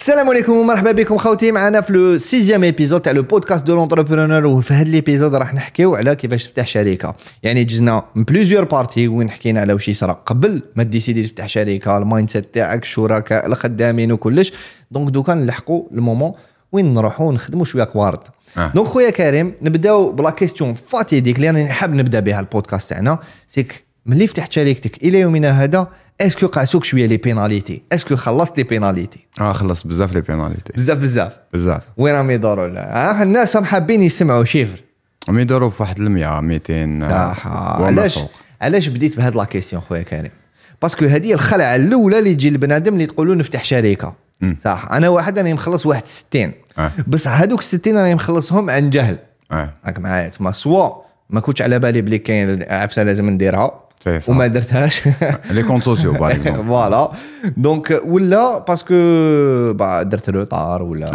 السلام عليكم ومرحبا بكم خوتي معنا في لو سيزيام ايبيزود تاع لو بودكاست دو لونتربرونور وفي هذا ليبيزود راح نحكيو على كيفاش تفتح شركه يعني جزنا من بليزيور بارتي وين حكينا على واش يصرى قبل ما ديسيدي تفتح شركه المايند سيت تاعك الشركاء الخدامين وكلش دونك دوكا نلحقوا المومون وين نروحوا نخدموا شويه كوارد آه. دونك خويا كريم نبداو بلا كيستيون فاتيديك اللي انا نحب نبدا بها البودكاست تاعنا سيك ملي فتحت شركتك الى يومنا هذا اسكو قاسوك شويه لي بيناليتي اسكو خلصت لي بيناليتي اه خلصت بزاف لي بيناليتي بزاف بزاف بزاف وين راهم يدوروا الناس راهم حابين يسمعوا شيفر راهم يدوروا في واحد 100 200 صح علاش علاش بديت بهاد لا كيسيون خويا كريم باسكو هذه الخلعه الاولى اللي تجي لبنادم اللي تقول له نفتح شركه م. صح انا واحد راني مخلص واحد 60 آه. بس هذوك 60 راني مخلصهم عن جهل راك آه. معايا تما سوا ما كنتش على بالي بلي كاين عفسه لازم نديرها Ou les comptes sociaux par exemple voilà donc ou euh, là parce que bah drt le tard ou là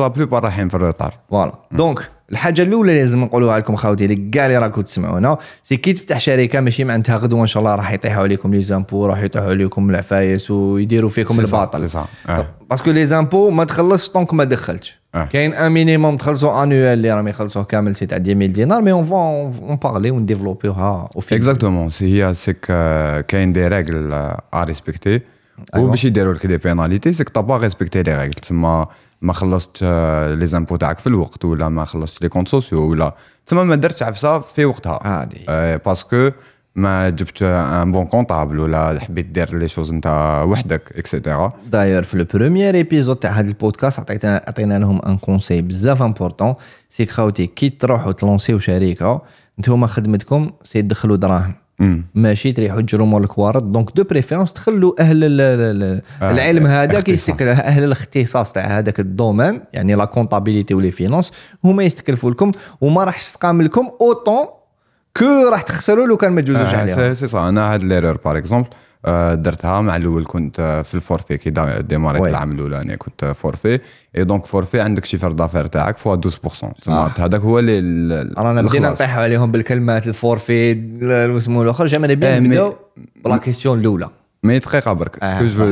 la plus parrainer hein, le retard voilà mm. donc الحاجه الاولى اللي لازم نقولوها لكم خاوتي اللي كاع اللي راكم تسمعونا سي كي تفتح شركه ماشي معناتها غدوه ان شاء الله راح يطيحوا عليكم لي زامبو راح يطيحوا عليكم العفايس ويديروا فيكم الباطل اه. باسكو لي زامبو ما تخلصش طونك ما دخلتش اه. كاين ان مينيموم تخلصوا انويل اللي راهم يخلصوه كامل سي تاع 10000 دينار مي اون فون اون بارلي ونديفلوبيوها اكزاكتومون سي هي سيك كاين دي ريغل ا ريسبكتي وباش يديروا لك دي بيناليتي سيك طا با ريسبكتي لي ريغل تسمى ما خلصت لي آه، زامبو تاعك في الوقت ولا ما خلصت لي كونت سوسيو ولا تسمى ما درتش عفسه في وقتها عادي آه باسكو ما جبت ان بون كونطابل ولا حبيت دير لي شوز انت وحدك اكسيتيرا داير في لو بروميير ايبيزود تاع هذا البودكاست عطيت عطينا لهم ان كونساي بزاف امبورطون سيك خاوتي كي تروحوا تلونسيو شركه نتوما خدمتكم سي تدخلوا دراهم ماشي تريحوا تجرموا الكوارد دونك دو بريفيرونس تخلوا اهل آه، العلم هذاك يستكر اهل الاختصاص تاع هذاك الدومين يعني لا كونطابيليتي ولي فينونس هما يستكلفوا لكم وما راحش تقام لكم اوطون كو راح تخسروا لو كان ما تجوزوش آه، عليهم سي سا انا هاد ليرور باغ اكزومبل آه، درتها مع الاول كنت آه، في الفورفي كي ديماريت العام الاولاني يعني كنت فورفي اي دونك فورفي عندك شيفر دافير تاعك فوا 12% آه. هذاك هو اللي رانا بدينا نطيحوا عليهم بالكلمات الفورفي واسمو الاخر جا ماني آه eh, نبداو بلا كيستيون الاولى مي دقيقه برك سكو جو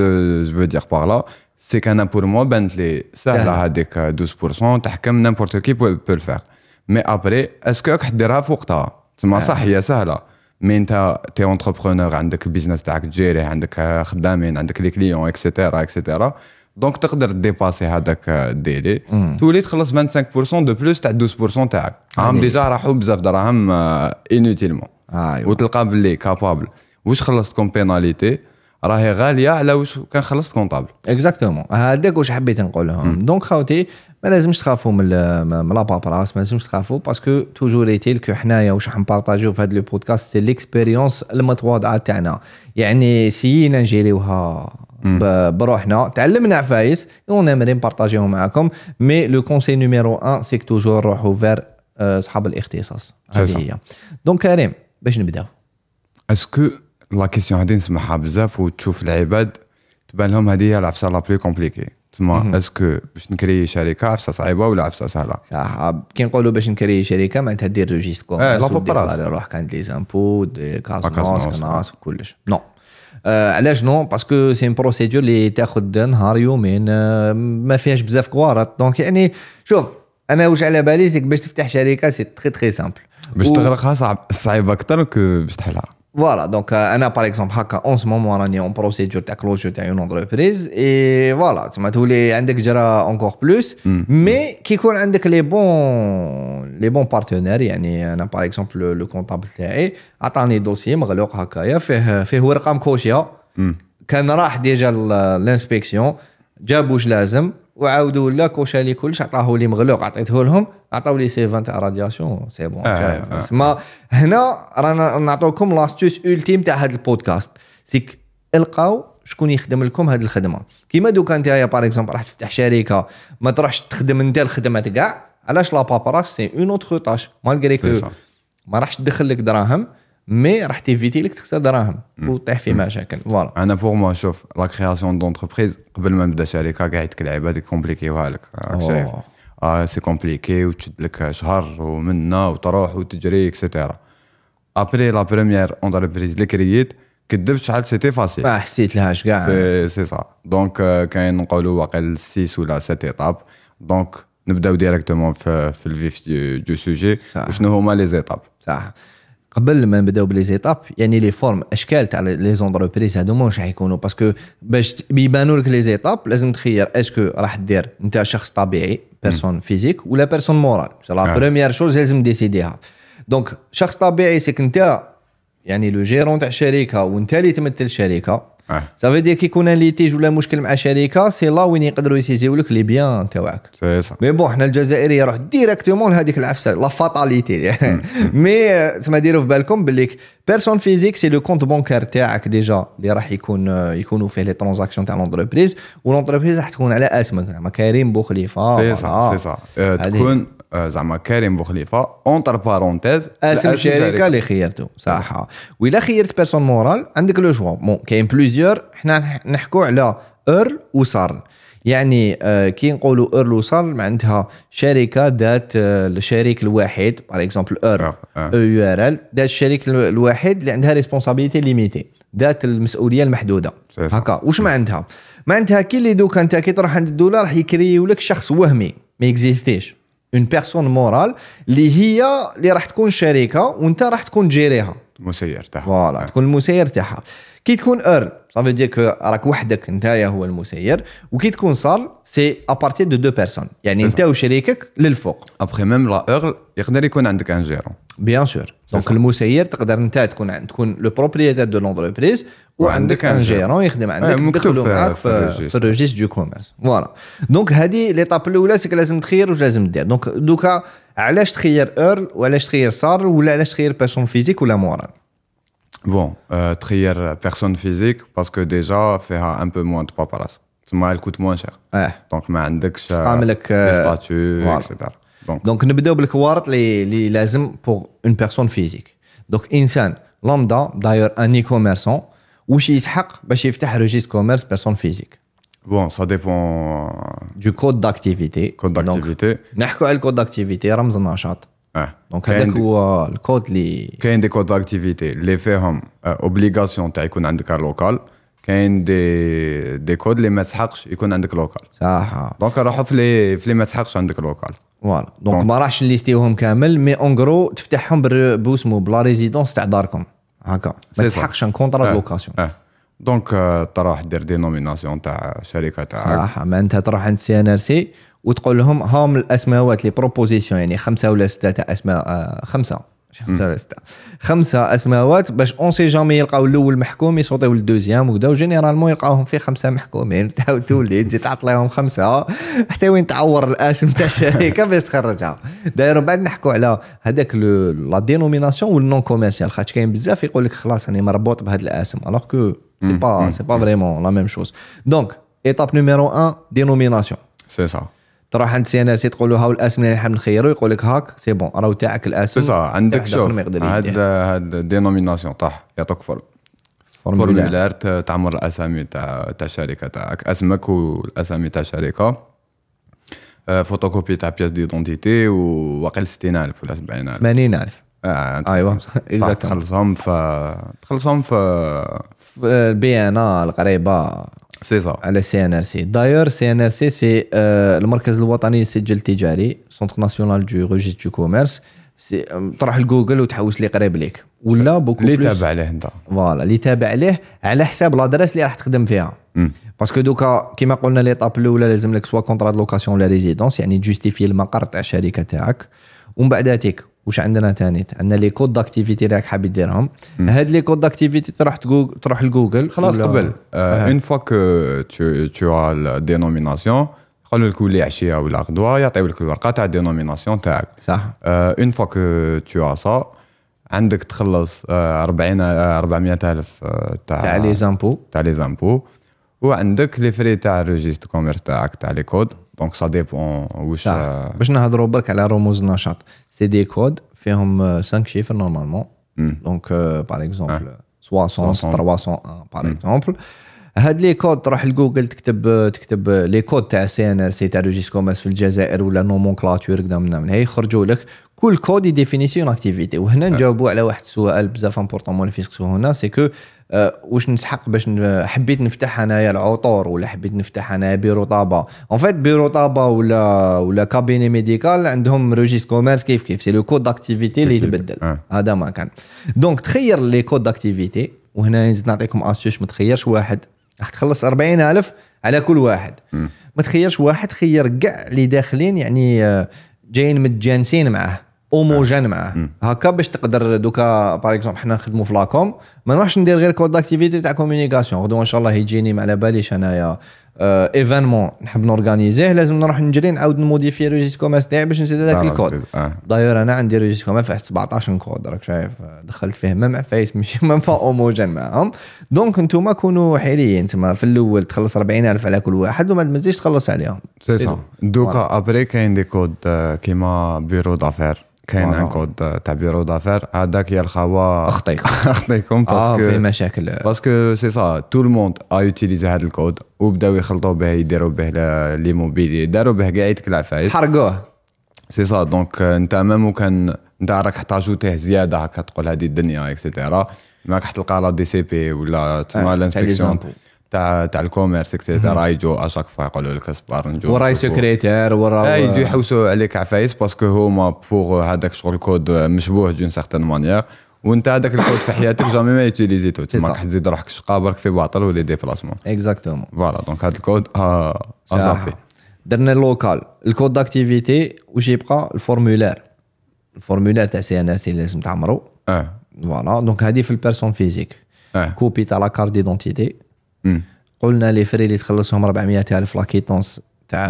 جو دير باغ لا سي كان بور موا بانت لي سهله هذيك 12% تحكم نامبورت كي بو فيغ مي ابري اسكو راك حديرها في وقتها تسمى صح هي سهله مي انت تي اونتربرونور عندك البيزنس تاعك تجيري عندك خدامين عندك لي كليون اكسيتيرا اكسيتيرا دونك تقدر ديباسي هذاك الديلي تولي تخلص 25% دو بلوس تاع 12% تاعك راهم ديجا راحوا بزاف دراهم انوتيلمون آه, آه، أيوة. وتلقى باللي كابابل واش خلصت كوم بيناليتي راهي غاليه على واش كان خلصت كونطابل اكزاكتومون هذاك واش حبيت نقول لهم دونك خاوتي ما لازمش تخافوا من لا بابراس ما لازمش تخافوا باسكو توجور ايتيل كو حنايا واش حنبارطاجيو في هذا بودكاست سي ليكسبيريونس المتواضعه تاعنا يعني سيينا نجيريوها بروحنا تعلمنا عفايس اون امري نبارطاجيو معاكم مي لو كونسي نيميرو 1 سيك توجور روحوا فير euh، صحاب الاختصاص هذه هي دونك كريم باش نبداو اسكو لا كيسيون هادي نسمعها بزاف وتشوف العباد تبان لهم هذه هي العفسه لا بلو كومبليكي تسمى اسكو باش نكري شركه عفسه صعيبه ولا عفسه سهله صح كي نقولوا باش نكري شركه معناتها دير ريجيست كوميرس اه لا بوبراس روحك عند لي زامبو كازنوس كناس وكلش نو علاش نو باسكو سي بروسيدور اللي تاخذ نهار يومين ما فيهاش بزاف كوارط دونك يعني شوف انا واش على بالي باش تفتح شركه سي تري تري سامبل باش تغلقها صعب صعيب اكثر باش تحلها Voilà, donc on euh, a par exemple en ce moment on est en procédure de clôture d'une entreprise et voilà, tu m'as tous les encore plus, mm. Mm. mais qui connaît les bons les bons partenaires, yani, on a par exemple le, comptable, il تاعي عطاني dossier مغلوق هكايا فيه فيه ورقه مكوشيه كان راح déjà l'inspection جابوش لازم وعاودوا ولا كوشا لي كلش عطاه لي مغلوق عطيته لهم عطاو لي سي تاع رادياسيون سي بون آه تسمى آه. هنا رانا نعطوكم لاستوس التيم تاع هذا البودكاست سيك القاو شكون يخدم لكم هذه الخدمه كيما دوكا انت يا باغ اكزومبل راح تفتح شركه ما تروحش تخدم انت الخدمه كاع علاش لا باباراش سي اون اوتر تاش مالغري كو ما راحش تدخل لك دراهم مي راح تيفيتي لك تخسر دراهم وتطيح في مشاكل فوالا انا بوغ موا شوف لا كرياسيون دونتربريز قبل ما نبدا شركه كاع تلعب هذيك كومبليكيوها لك شايف آه سي كومبليكي وتشد لك شهر ومنا وتروح وتجري اكسيتيرا ابري لا بريمير اونتربريز اللي كرييت كذبت شحال سيتي فاسيل اه حسيت لهاش كاع سي سي سا دونك كاين نقولوا واقيل 6 ولا 7 ايطاب دونك نبداو ديريكتومون في, في الفيف دو سوجي وشنو هما لي زيتاب صح قبل ما نبداو بلي زيتاب يعني لي فورم اشكال تاع لي زونتربريز هذوما واش يكونوا باسكو باش يبانوا لك لي زيتاب لازم تخير اسكو راح دير انت شخص طبيعي بيرسون فيزيك ولا بيرسون مورال سي لا بروميير شوز لازم ديسيديها دونك شخص طبيعي سيك انت يعني لو جيرون تاع الشركه وانت اللي تمثل الشركه صافي دير كي يكون ان ليتيج ولا مشكل مع شركه سي لا وين يقدروا يسيزيو لك لي بيان تاعك مي بون حنا الجزائري يروح ديريكتومون لهذيك العفسه لا فاتاليتي مي تسمى ديروا في بالكم بليك بيرسون فيزيك سي لو كونت بونكار تاعك ديجا اللي راح يكون يكونوا فيه لي ترونزاكسيون تاع لونتربريز ولونتربريز راح تكون على اسمك كريم بوخليفه سي صح سي صح تكون آه، زعما كريم بوخليفه اونتر بارونتيز اسم شركه اللي خيرته صح ويلا خيرت بيرسون مورال عندك لو جوا بون كاين بليزيور حنا نحكوا على ايرل وسارل يعني آه، كي نقولوا ايرل وسارل معناتها شركه ذات آه، الشريك الواحد باغ اكزومبل ايرل او يو ار ال ذات الشريك الواحد اللي عندها ريسبونسابيلتي ليميتي ذات المسؤوليه المحدوده هكا واش ما عندها ما عندها كي اللي دوكا انت كي تروح عند الدوله راح يكريولك شخص وهمي ما يكزيستيش اون بيرسون مورال اللي هي اللي راح تكون شريكه وانت راح تكون تجيريها المسير تاعها فوالا تكون المسير تاعها كي تكون ايرن صافي دير كو راك وحدك نتايا هو المسير وكي تكون صال سي ابارتي دو دو بيرسون يعني انت وشريكك للفوق ابخي ميم لا اورل يقدر يكون عندك ان جيرون بيان سور دونك المسير تقدر انت تكون تكون لو بروبريتير دو لونتربريز وعندك ان جيرون يخدم عندك مكتوب معاك في الريجيست دو كوميرس فوالا دونك هذه ليطاب الاولى سيك لازم تخير واش لازم دير دونك دوكا علاش تخير اورل وعلاش تخير صار ولا علاش تخير بيرسون فيزيك ولا مورال Bon, euh, trier personne physique, parce que déjà, faire un peu moins de paparazzi. Moi, elle coûte moins cher. Ouais. Donc, ma index, euh, statut, etc. Donc, donc ne bidou le kouart les pour une personne physique. Donc, insan lambda, d'ailleurs, un e-commerçant, ou chez Ishaq, bah, chez registre commerce, personne physique. Bon, ça dépend euh, du code d'activité. Code d'activité. N'a le code d'activité, Ramzan Achat. اه دونك هذاك هو الكود اللي كاين دي كود اكتيفيتي اللي فيهم اوبليغاسيون تاع يكون عندك لوكال كاين دي دي كود اللي ما تسحقش يكون عندك لوكال صح دونك راحوا في اللي في اللي ما تسحقش عندك لوكال فوالا دونك ما راحش ليستيوهم كامل مي اون كرو تفتحهم بوسمو بلا ريزيدونس تاع داركم هكا ما تسحقش ان كونترا لوكاسيون آه. دونك تروح دير دينوميناسيون تاع شركه تاعك صح ما انت تروح عند سي ان ار سي وتقول لهم هم الاسماوات لي بروبوزيسيون يعني خمسه ولا سته تاع اسماء آه، خمسه خمسه ولا سته خمسه اسماوات باش اون سي جامي يلقاو الاول محكوم يصوتيو للدوزيام وكذا وجينيرالمون يلقاوهم في خمسه محكومين تعاود تولي تزيد تعطليهم خمسه حتى وين تعور الاسم تاع الشركه باش تخرجها داير بعد نحكوا على هذاك لا دينوميناسيون والنون كوميرسيال خاطش كاين بزاف يقول لك خلاص راني مربوط بهذا الاسم الوغ كو سي با سي با فريمون لا ميم شوز دونك ايتاب نيميرو 1 دينوميناسيون سي سا تروح عند سي ان اس تقول له هاو الاسم اللي نحب نخيرو يقول لك هاك سي بون راهو تاعك الاسم بصح عندك شوف هذا هذا دينوميناسيون طاح يعطوك فرق فورمولير تعمر الاسامي تاع تاع الشركه تاعك اسمك والاسامي تاع الشركه فوتوكوبي آه، تاع بياس ديدونتيتي وواقيل 60000 ولا 70000 80000 اه ايوا تخلصهم ف تخلصهم ف ان ا القريبه سي صا على سي ان ار سي دايور سي ان ار سي سي آه، المركز الوطني للسجل التجاري سونتر ناسيونال دو روجيست دو كوميرس طرح لجوجل وتحوس لي قريب ليك ولا بوكو اللي تابع عليه انت فوالا اللي تابع عليه على حساب لادريس اللي راح تخدم فيها باسكو دوكا كيما قلنا ليطاب الاولى لازم لك سوا كونترا دو لوكاسيون ولا ريزيدونس يعني جوستيفي المقر تاع الشركه تاعك ومن بعد هاتيك واش عندنا تاني عندنا لي كود اكتيفيتي راك حاب ديرهم هاد لي كود اكتيفيتي تروح تجوجل تروح لجوجل خلاص قبل اون فوا كو تو تو الدينوميناسيون قالوا لك ولي عشيه ولا غدوه يعطيو لك الورقه تاع الدينوميناسيون تاعك صح اون فوا كو تو سا عندك تخلص 40 آه، 400000 آه، الف آه، تاع تاع لي زامبو تاع لي زامبو وعندك لي فري تاع الريجيستر كوميرس تاعك تاع لي كود دونك سا ديبون واش باش نهضروا برك على رموز النشاط سي دي كود فيهم 5 شيفر نورمالمون دونك باغ اكزومبل 60 301 باغ اكزومبل هاد لي كود تروح لجوجل تكتب euh, تكتب لي euh, كود تاع سي ان ار سي تاع روجيس كوميرس في الجزائر ولا نومونكلاتور كذا من من يخرجوا لك كل كود يديفينيسي اون اكتيفيتي وهنا ah. نجاوبوا على واحد السؤال بزاف امبورطون مون فيسكسو هنا سي كو آه، واش نسحق باش حبيت نفتح انايا العطور ولا حبيت نفتح انايا بيرو طابا اون فيت بيرو طابا ولا ولا كابيني ميديكال عندهم روجيس كوميرس كيف كيف سي لو كود داكتيفيتي اللي يتبدل آه. هذا ما كان دونك تخير لي كود داكتيفيتي وهنا نزيد نعطيكم استوش ما تخيرش واحد راح تخلص 40000 على كل واحد ما تخيرش واحد خير كاع اللي داخلين يعني آه، جايين متجانسين معاه هوموجين معاه هكا باش تقدر دوكا باغ اكزومبل حنا نخدموا في لاكوم ما نروحش ندير غير كود اكتيفيتي تاع كوميونيكاسيون غدوه ان شاء الله يجيني ما على باليش انايا ايفينمون آه، نحب نورغانيزيه لازم نروح نجري نعاود نموديفي ريجيست كوميرس تاعي باش نزيد هذاك الكود داير آه. انا عندي ريجيست كوميرس فيه 17 كود راك شايف دخلت فيه ما مع فايس ماشي ما فا اوموجين معاهم دونك انتوما كونوا حيريين انتما في الاول تخلص 40000 على كل واحد وما تزيدش تخلص عليهم سي سا دوكا ابري كاين دي كود آه، كيما بيرو دافير كاين كود تاع بيرو دافير هذاك يا الخوا اخطيكم اخطيكم باسكو آه، في مشاكل باسكو سي سا تو لو موند ا يوتيليزي هذا الكود وبداو يخلطوا به يديروا به لي موبيلي داروا به كاع العفايس حرقوه سي سا دونك انت ميم وكان انت راك حتاجوتيه زياده هكا تقول هذه الدنيا اكسيتيرا ماك حتلقى لا دي سي بي ولا تسمى الانسبكسيون إيه، تاع تاع الكوميرس راه يجوا اشاك فوا يقولوا لك اصبر نجوا وراي سكريتير ورا إيه، يجوا يحوسوا عليك عفايس باسكو هما بوغ هذاك شغل كود مشبوه دون سارتان مانيير وانت هذاك الكود في حياتك جامي ما يوتيليزيتو تما راح تزيد روحك شقا برك في باطل ولي ديبلاسمون اكزاكتومون فوالا دونك هذا الكود ازابي آه، درنا اللوكال الكود داكتيفيتي وش يبقى الفورمولير الفورمولير تاع سي ان اس اللي لازم تعمرو اه فوالا دونك هذه في البيرسون فيزيك كوبي إيه. تاع لاكارت ديدونتيتي قلنا لي فري اللي تخلصهم 400 الف لاكيتونس تاع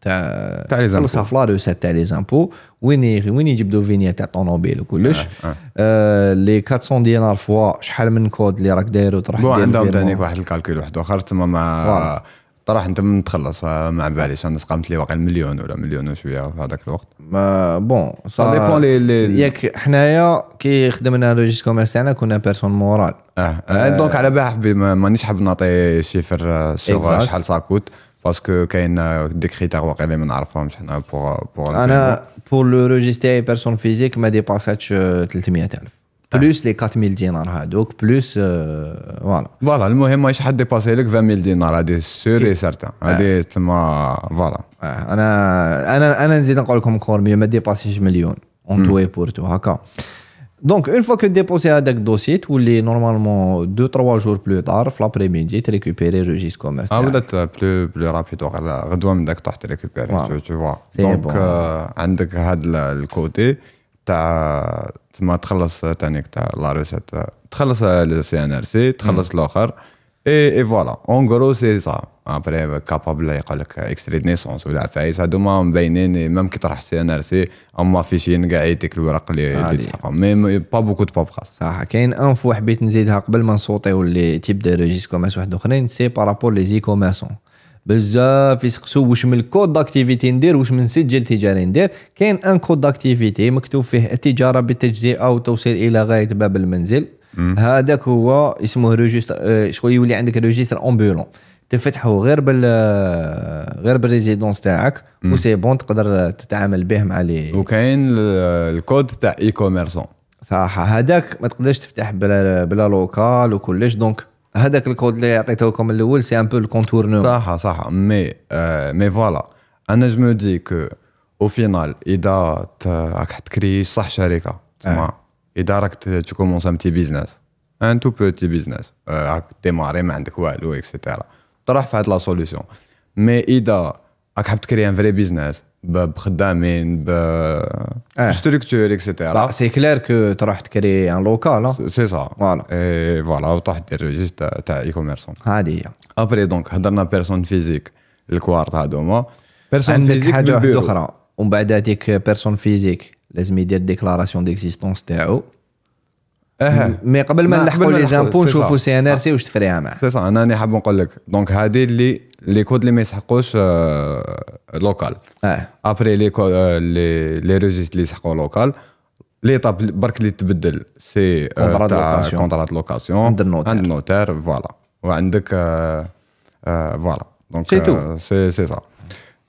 تاع تاع لي زامبو فلاريوس تاع لي زامبو وين وين يجيب دو فينيا تاع طونوبيل وكلش آه. آه. آه لي 400 دينار فوا شحال من كود اللي راك داير وتروح دير عندهم ثاني واحد الكالكول واحد اخر تما مع طرح انت من تخلص آه، ما باليش انا قامت لي واقع مليون ولا مليون وشويه في هذاك الوقت ما بون سا ديبون لي لي ياك حنايا كي خدمنا لوجيست كوميرس تاعنا كنا بيرسون مورال اه, آه. دونك آه. على بالي حبي مانيش حاب نعطي شيفر سوغ آه، شحال ساكوت باسكو كاين دي كريتير واقع اللي ما نعرفهمش حنا بور بور انا بور لو روجيست تاعي بيرسون فيزيك ما ديباساتش 300000 طيب. بلوس لي 4000 دينار هادوك بلوس آه، فوالا فوالا المهم ماهيش حد ديباسي لك 20000 دينار هادي سور اي سارتان آه. هادي تما فوالا آه، انا انا انا نزيد نقول لكم كور ميو ما ديباسيش مليون اون تو بور تو هكا دونك اون فوا كو ديبوسي هذاك الدوسي تولي نورمالمون دو تروا جور بلو تار في لابري ميدي تريكوبيري روجيست كوميرس اه ولات بلو بلو رابيد غدوه من داك طاح تريكوبيري تو فوا دونك عندك هاد الكوتي تاع تما تخلص تانيك تاع لا روسيت تخلص السي ان ار سي تخلص الاخر اي اي فوالا اون غرو سي سا ابري كابابل يقول لك اكستري نيسونس ولا عفايس ما مبينين ميم كي تروح سي ان ار سي اما فيشين كاع يديك الورق اللي تسحقهم مي با بوكو دو خاص صح كاين انفو حبيت نزيدها قبل ما نصوتيو اللي تيبدا دي ريجيس كوميرس واحد اخرين سي بارابور لي زي كوميرسون بزاف يسقسو واش من الكود داكتيفيتي ندير واش من سجل تجاري ندير كاين ان كود داكتيفيتي مكتوب فيه التجاره بالتجزئه او توصيل الى غايه باب المنزل هذاك هو اسمه ريجستر آه، شغل يولي عندك ريجستر امبولون تفتحه غير بال آه، غير بالريزيدونس تاعك وسي بون تقدر تتعامل به مع لي وكاين آه، الكود تاع اي كوميرسون صح هذاك ما تقدرش تفتح بلا بلا لوكال وكلش دونك هذاك الكود اللي عطيتوكم الاول سي ان بو نو صح صح مي مي فوالا انا جو مو دي كو او فينال اذا راك تكري صح شركه آه. تسمع اذا راك تكومونس ان تي بيزنس ان تو بوتي بيزنس راك ديماري ما عندك والو اكسيتيرا طرح في هاد لا سوليسيون مي اذا راك حاب تكري ان فري بيزنس Bah, bah, etc. Bah, c'est clair que tu as créé un local. Hein. C'est ça, et voilà, tu as des Après, donc, on a une personne physique, le de personne physique, On personne physique, déclaration d'existence اه مي قبل ما نلحقوا لي زامبو نشوفوا سي ان ار سي واش تفريها معاه سي صح انا راني حاب نقول لك دونك هادي اللي لي كود اللي ما يسحقوش آه، لوكال اه ابري لي كود لي لي ريجيست اللي آه، يسحقوا لوكال لي طاب برك اللي تبدل سي آه تاع كونترات لوكاسيون عند النوتير عند النوتير فوالا وعندك آه، فوالا دونك سي تو سي سي صح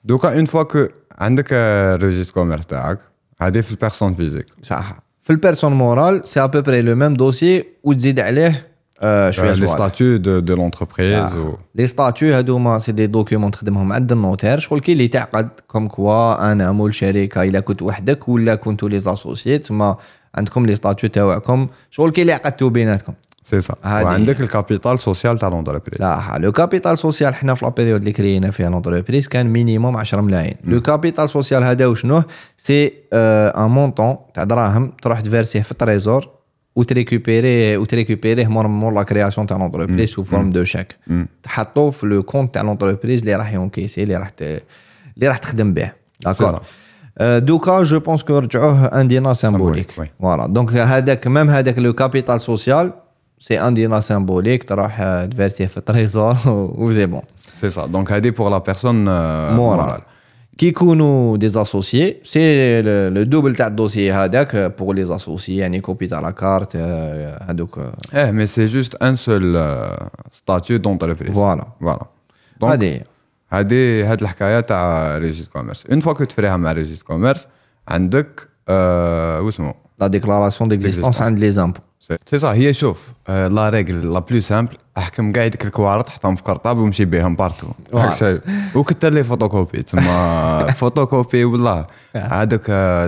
دوكا اون فوا كو عندك ريجيست كوميرس تاعك هادي في البيرسون فيزيك صح في البيرسون مورال سي ا بو بري لو ميم دوسي وتزيد عليه شويه لي ستاتيو دو دو لونتربريز لي ستاتيو هذوما سي دي دوكيومون تخدمهم عند النوتير شغل كي اللي تعقد كوم كوا انا مول شركه الا كنت وحدك ولا كنتو لي زاسوسيي تما عندكم لي ستاتيو تاعكم شغل كي اللي عقدتو بيناتكم سي صح وعندك الكابيتال سوسيال تاع لونتربريز صح لو كابيتال سوسيال حنا في لابيريود اللي كرينا فيها لونتربريز كان مينيموم 10 ملايين لو كابيتال سوسيال هذا وشنو سي ان مونطون تاع دراهم تروح تفيرسيه في التريزور وتريكوبيريه وتريكوبيريه مور مور لا كرياسيون تاع لونتربريز سو فورم دو شيك تحطو في لو كونت تاع لونتربريز اللي راح يونكيسي اللي راح اللي راح تخدم به داكور دوكا جو بونس كو رجعوه ان دينار سيمبوليك فوالا دونك هذاك ميم هذاك لو كابيتال سوسيال c'est un dinar symbolique, tu vas euh, verser le trésor ou c'est bon. C'est ça. Donc, c'est pour la personne euh, morale. Qui connaît des associés, c'est le, double tas de dossier hein, pour les associés, une copie à la carte. Euh, hein, donc, euh. Eh, mais c'est juste un seul euh, statut d'entreprise. Voilà. voilà. Donc, هذه de commerce. تاع fois que tu فوا كو تفريها commerce, euh, tu commerce عندك آه s'appelle la déclaration d'existence عند les impôts. سي صح هي شوف لا règle la plus simple, احكم قايدك الكوارط حطهم في كرطاب ومشي بهم بارتو وكتا لي فوتوكوبي تسمى فوتوكوبي والله هذاك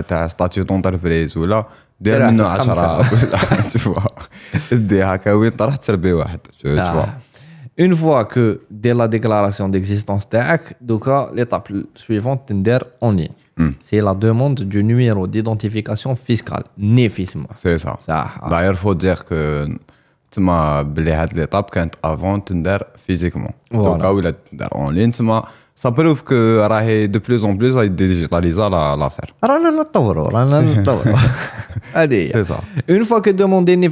تاع ستاتيو دونتربريز ولا دير منه 10 تشوفها دي هكا وين طرحت تربي واحد تشوفها Une fois que dès la déclaration d'existence, l'étape suivante, Tinder en ligne. Hmm. C'est la demande du numéro d'identification fiscale, néfisme. C'est ça. Ah. D'ailleurs, il faut dire que l'étape quand avant de physiquement. Donc, là, il en ligne, ça prouve que de plus en plus, il digitalise l'affaire. C'est ça. Une fois que demandé NIF,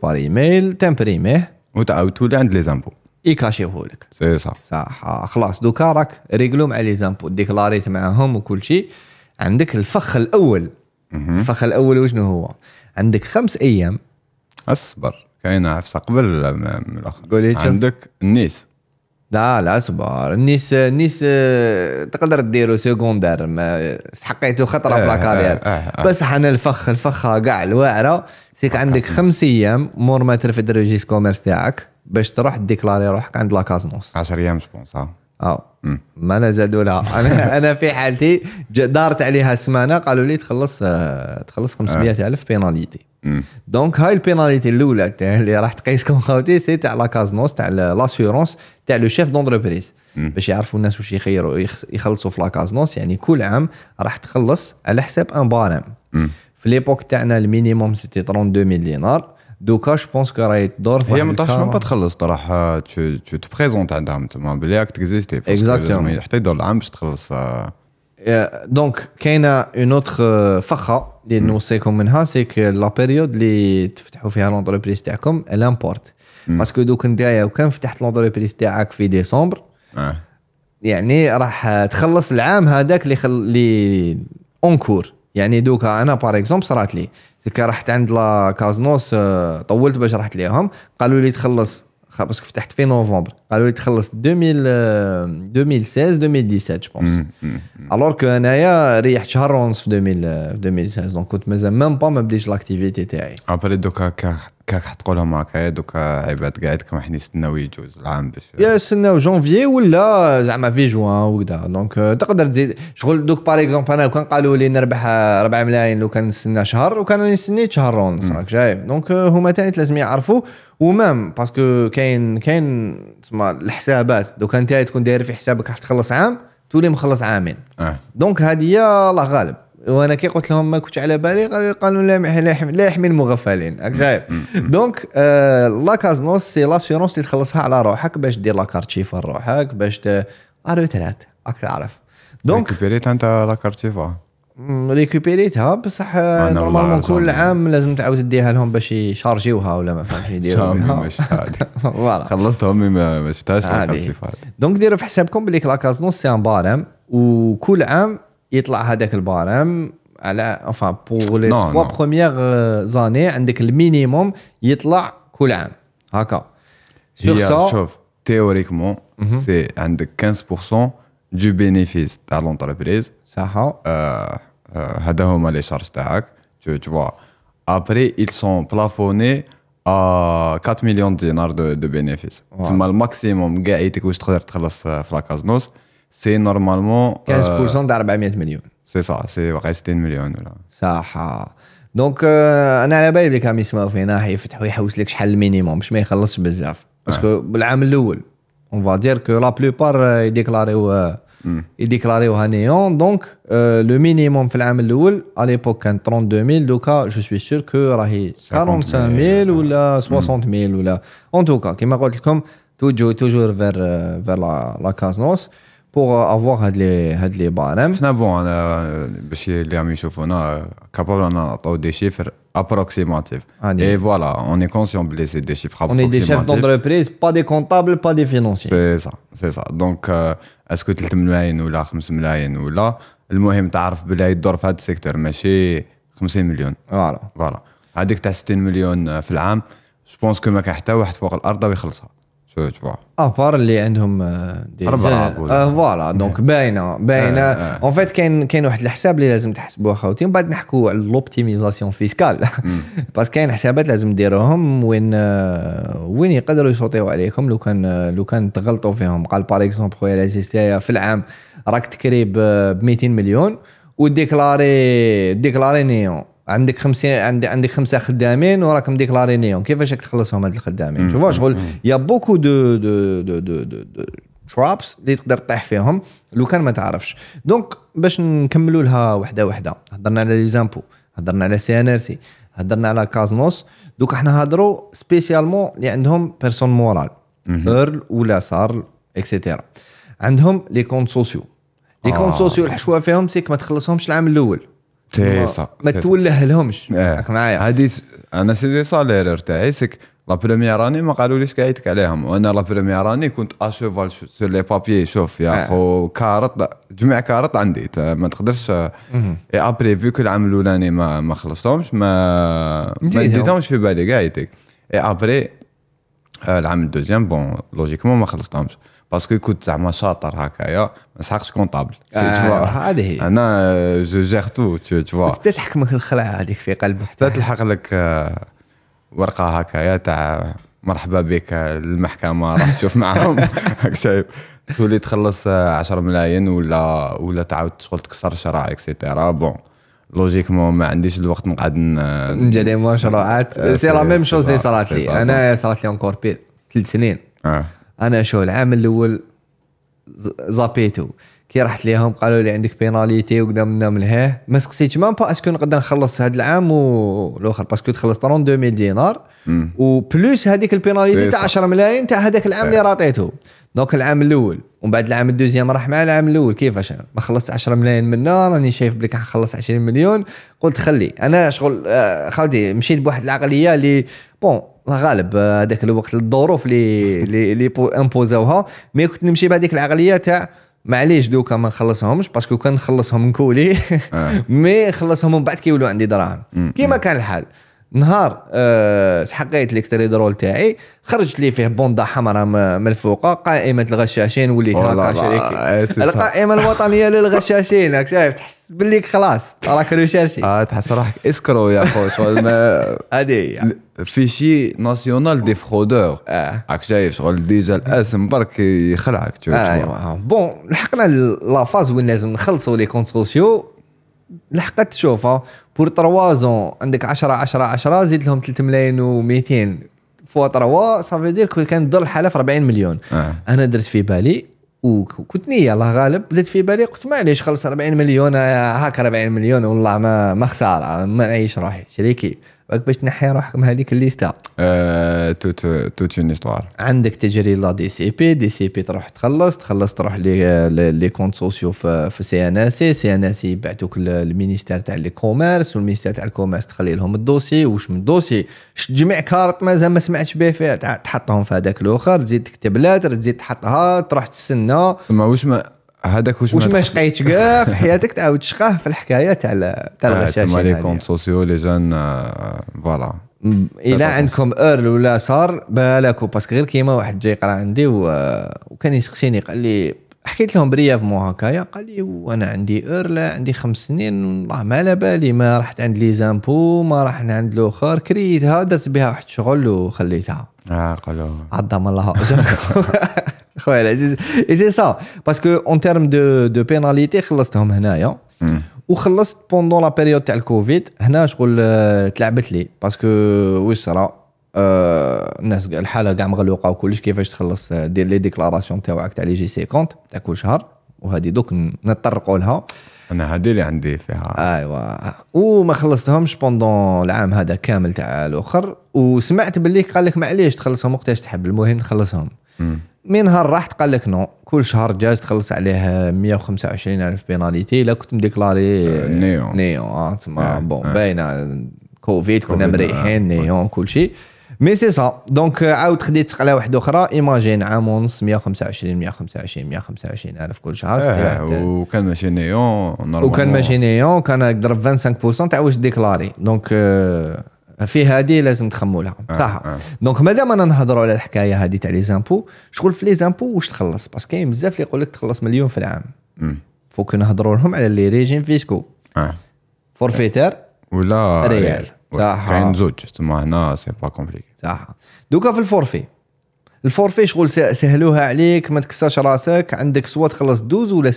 par email, t'imprimes. Eh. Ou t'as tout les impôts. يكاشيوه لك سي إيه، صح صح آه، خلاص دوكا راك ريغلو مع لي زامبو ديكلاريت معاهم وكل شيء عندك الفخ الاول الفخ الاول وشنو هو عندك خمس ايام اصبر كاينه عفسه قبل من الاخر عندك النيس لا لا اصبر النيس النيس آه، تقدر ديرو سكوندار ما استحقيتو خطره إيه، في لاكارير إيه، بس حنا بصح انا الفخ الفخه كاع الواعره سيك عندك خمس ايام مور ما ترفد ريجيس كوميرس تاعك باش تروح ديكلاري روحك عند لاكازنوس 10 ايام سبونس اه, آه. ما انا لها انا انا في حالتي دارت عليها سمانه قالوا لي تخلص آه، تخلص 500 آه. الف بيناليتي دونك هاي البيناليتي الاولى اللي راح تقيسكم خوتي سي تاع لاكازنوس تاع لاسيورونس تاع لو شيف دونتربريز باش يعرفوا الناس واش يخيروا يخلصوا في لاكازنوس يعني كل عام راح تخلص على حساب ان بارام في ليبوك تاعنا المينيموم سيتي 32 دينار دوكا جو بونس كو راهي تدور هي ما تعرفش ما تخلص تروح تو تبريزونت عندها تما بلي راك تكزيستي اكزاكتومون حتى يدور العام باش تخلص دونك كاينه اون اوتر فخه اللي نوصيكم منها سيك لا بيريود اللي تفتحوا فيها لونتربريز تاعكم لامبورت باسكو دوك نتايا وكان فتحت لونتربريز تاعك في ديسمبر آه. يعني راح تخلص العام هذاك اللي اللي اونكور يعني دوكا انا باغ اكزومبل صرات لي كي رحت عند لا كازنوس آه، طولت باش رحت ليهم قالوا لي تخلص باسكو فتحت في نوفمبر قالوا لي تخلص 2000 2016 2017 جو بونس الور انايا ريحت شهر ونص في آه، في 2016 دونك كنت مازال ميم با ما بديتش لاكتيفيتي تاعي ابري دوكا هكاك حتقولهم هكا دوكا عباد قاعد كم واحد يستناو يجوز العام باش يا يستناو جونفي ولا زعما في جوان وكذا دونك euh, تقدر تزيد شغل دوك باغ اكزومبل انا كان قالوا لي نربح 4 ملايين لو كان نستنى شهر وكان نستنيت شهر ونص راك شايف دونك euh, هما ثاني لازم يعرفوا ومام باسكو كاين كاين تسمى الحسابات دوك انت تكون داير في حسابك راح تخلص عام تولي مخلص عامين آه. دونك هذه الله غالب وانا كي قلت لهم ما كنتش على بالي قالوا لا لا يحمي المغفلين راك دونك آه، لا كاز كازنوس سي لاسيونس اللي تخلصها على روحك باش دير لاكارت شيفا لروحك باش عربي ثلاث راك تعرف دونك ريكوبيريت انت لاكارت شيفا ريكوبيريتها بصح نورمالمون كل عام لازم تعاود تديها لهم باش يشارجيوها ولا ما فهمتش يديروها فوالا خلصتهم ما شفتهاش لاكارت شيفا دونك ديروا في حسابكم بلي نوس سي ان بارام وكل عام يطلع هذاك البارام على انفان بور لي تخوا بخوميييغ زاني عندك المينيموم يطلع كل عام هكا شوف تيوريكمون سي عندك 15% دو بينيفيس تاع لونتربريز صح هذا هما لي شارج تاعك tu, tu vois. Après, ils sont plafonnés 4 مليون دينار دو بينيفيس de الماكسيموم C'est يتك واش تقدر تخلص في لاكازنوس سي نورمالمون 15% د 400 مليون سي صح سي واقع 60 مليون ولا صح دونك انا على بالي بلي كان يسمعوا فينا حيفتحوا يحوس لك شحال المينيموم باش ما يخلصش بزاف باسكو آه. بالعام الاول اون فا دير كو لا بلوبار يديكلاريو يديكلاريوها نيون دونك لو مينيموم في العام الاول على ليبوك كان 32000 دوكا جو سوي سور كو راهي 45000 آه. ولا 60000 ولا اون توكا كيما قلت لكم توجو توجور فير فير لا كازنوس بوغ افواغ هاد لي هاد لي بارام حنا بون انا باش اللي عم يشوفونا كابابل انا نعطيو دي شيفر ابروكسيماتيف اي فوالا اون اي كونسيون بلي سي دي شيفر ابروكسيماتيف اون اي دي شيف دونتربريز با دي كونطابل با دي فينونسيي سي سا سي سا دونك اسكو 3 ملايين ولا 5 ملايين ولا المهم تعرف بلي يدور في هاد السيكتور ماشي 50 مليون فوالا فوالا هذيك تاع 60 مليون في العام جو بونس كو ما كان حتى واحد فوق الارض ويخلصها tu vois. افار اللي عندهم آه، عندهم آه، des فوالا دونك إيه. باينه باينه اون إيه، فيت إيه. كاين كاين واحد الحساب اللي لازم تحسبوه خاوتي من بعد نحكوا على لوبتيميزاسيون فيسكال باسكو كاين حسابات لازم ديروهم وين آه، وين يقدروا يسوطيو عليكم لو كان لو كان تغلطوا فيهم قال باغ اكزومبل خويا لازيستيا في العام راك تكري ب 200 مليون وديكلاري ديكلاري نيون عندك خمسين عندك عندك خمسه خدامين وراك لارينيون كيفاش راك تخلصهم هاد الخدامين شوفوا شغل يا بوكو دو دو دو دو, دو, ترابس اللي تقدر تطيح فيهم لو كان ما تعرفش دونك باش نكملوا لها وحده وحده هضرنا على لي زامبو هضرنا على سي ان ار سي هضرنا على كازنوس دوك احنا هضروا سبيسيالمون اللي عندهم بيرسون مورال ايرل ولا سارل اكسيتيرا عندهم لي كونت سوسيو لي كونت آه. سوسيو الحشوه فيهم سيك ما تخلصهمش العام الاول تيسا ما تولهلهمش لهمش إيه. معايا هادي انا سيدي صا ليرور تاعي سيك لا بروميير اني ما قالوليش كاع عليهم وانا لا بروميير اني كنت اشوفال سور لي بابيي شوف يا إيه. خو كارط جمع كارط عندي ما تقدرش اي ابري فيو كو العام الاولاني ما ما خلصتهمش ما ما ديتهمش في بالي كاع اي ابري العام الدوزيام بون لوجيكمون ما خلصتهمش باسكو كنت زعما شاطر هكايا ما سحقش كونطابل هذه هي انا جو جيغ تو تو حتى تحكمك الخلعه هذيك في قلبك حتى تلحق لك آه، ورقه هكايا تاع مرحبا بك للمحكمه راح تشوف معاهم هاك شايف تولي تخلص 10 آه، ملايين ولا ولا تعاود تشغل تكسر شرع اكسيتيرا بون لوجيكمون ما عنديش الوقت نقعد ندير لي مشروعات سي لا ميم شوز اللي صرات لي انا صرات لي اونكور بير ثلاث سنين آه. انا شو العام الاول زابيتو كي رحت ليهم قالوا لي عندك بيناليتي وقدامنا من هيه ما سقسيتش مام با اسكو نقدر نخلص هذا العام والاخر باسكو تخلص 32000 دينار وبلوس هذيك البيناليتي تاع 10 ملايين تاع هذاك العام اللي راطيته دونك العام الاول ومن بعد العام الدوزيام راح مع العام الاول كيفاش انا ما خلصت 10 ملايين منه راني شايف بلي حنخلص 20 مليون قلت خلي انا شغل آه، خالدي مشيت بواحد العقليه اللي بون الله غالب آه، هذاك الوقت الظروف اللي اللي امبوزاوها مي كنت نمشي بهذيك العقليه تاع معليش دوكا ما نخلصهمش باسكو كان نخلصهم نكولي آه. مي نخلصهم من بعد كيولوا عندي دراهم كيما كان الحال نهار أه سحقيت درول تاعي خرجت لي فيه بوندا حمراء من الفوق قائمه الغشاشين وليت هكا آه، القائمه الوطنيه للغشاشين راك شايف تحس باللي خلاص راك ريشيرشي اه تحس روحك اسكرو يا خويا هذه هي فيشي ناسيونال دي فرودور راك شايف شغل ديجا الاسم برك يخلعك بون آه، أيوة. آه. لحقنا لافاز وين لازم نخلصوا لي كونت سوسيو لحقت تشوفها بور 3 زون عندك 10 10 10 زيد لهم 3 ملايين و200 فوا 3 صافي دير كان تضل الحاله في 40 مليون آه. انا درت في بالي وكنت نيه الله غالب بدات في بالي قلت معليش خلص 40 مليون هاك 40 مليون والله ما ما خساره ما نعيش روحي شريكي راك باش تنحي روحك من هذيك الليستا أه توت توت اون استوار عندك تجري لا دي سي بي دي سي بي تروح تخلص تخلص تروح لي آه، لي كونت سوسيو في, في سي ان اس سي سي ان اس يبعثوك للمينيستير تاع لي كوميرس والمينيستير تاع الكوميرس تخلي لهم الدوسي واش من الدوسي جمع كارت مازال ما سمعتش به فيها تحطهم في هذاك الاخر تزيد تكتب لاتر تزيد تحطها تروح تستنى ما واش ما هذاك واش واش ما شقيتش كاع في حياتك تعاود تشقاه في الحكايه تاع تاع الغشاشين تما كونت سوسيو لي جون آه، فوالا الى عندكم ايرل ولا صار بالك باسكو غير كيما واحد جاي يقرا عندي و... آه، وكان يسقسيني قال لي حكيت لهم مو هكايا قال لي وانا عندي ايرل عندي خمس سنين والله ما على بالي ما رحت عند لي زامبو ما رحنا عند الاخر كريتها درت بها واحد الشغل وخليتها اه قالوا عظم الله اجركم خويا العزيز اي سي سا باسكو اون تيرم دو دو بيناليتي خلصتهم هنايا وخلصت بوندون لا بيريود تاع الكوفيد هنا شغل آه، تلعبت لي باسكو واش صرا الناس الحاله كاع مغلوقه وكلش كيفاش تخلص آه، دير لي ديكلاراسيون تاعك تاع لي جي سي كونت تاع كل شهر وهذه دوك نطرقوا لها انا هذه اللي عندي فيها ايوا وما خلصتهمش بوندون العام هذا كامل تاع الاخر وسمعت باللي قال لك معليش تخلصهم وقتاش تحب المهم نخلصهم من نهار راحت قال لك نو كل شهر جاز تخلص عليه 125 الف بيناليتي الا كنت مديكلاري نيو آه، نيو آه، تسمى آه، بون باينه كوفيد كنا مريحين نيو كل شيء مي سي سا دونك عاود خديت على واحده اخرى ايماجين عام ونص 125 125 125 الف كل شهر اه وكان ماشي نيون وكان ماشي نيون كان ضرب 25% تاع واش ديكلاري دونك في هذه لازم تخمولها لها آه، صح آه. آه. دونك مادام انا نهضروا على الحكايه هذه تاع لي زامبو شغل في لي زامبو واش تخلص باسكو كاين بزاف اللي يقول لك تخلص مليون في العام فوك نهضروا لهم على لي ريجيم فيسكو آه. فورفيتر ولا ريال صح كاين زوج تما هنا سي با كومبليكي صح دوكا في الفورفي الفورفي شغل سهلوها عليك ما تكسرش راسك عندك سوا تخلص 12 ولا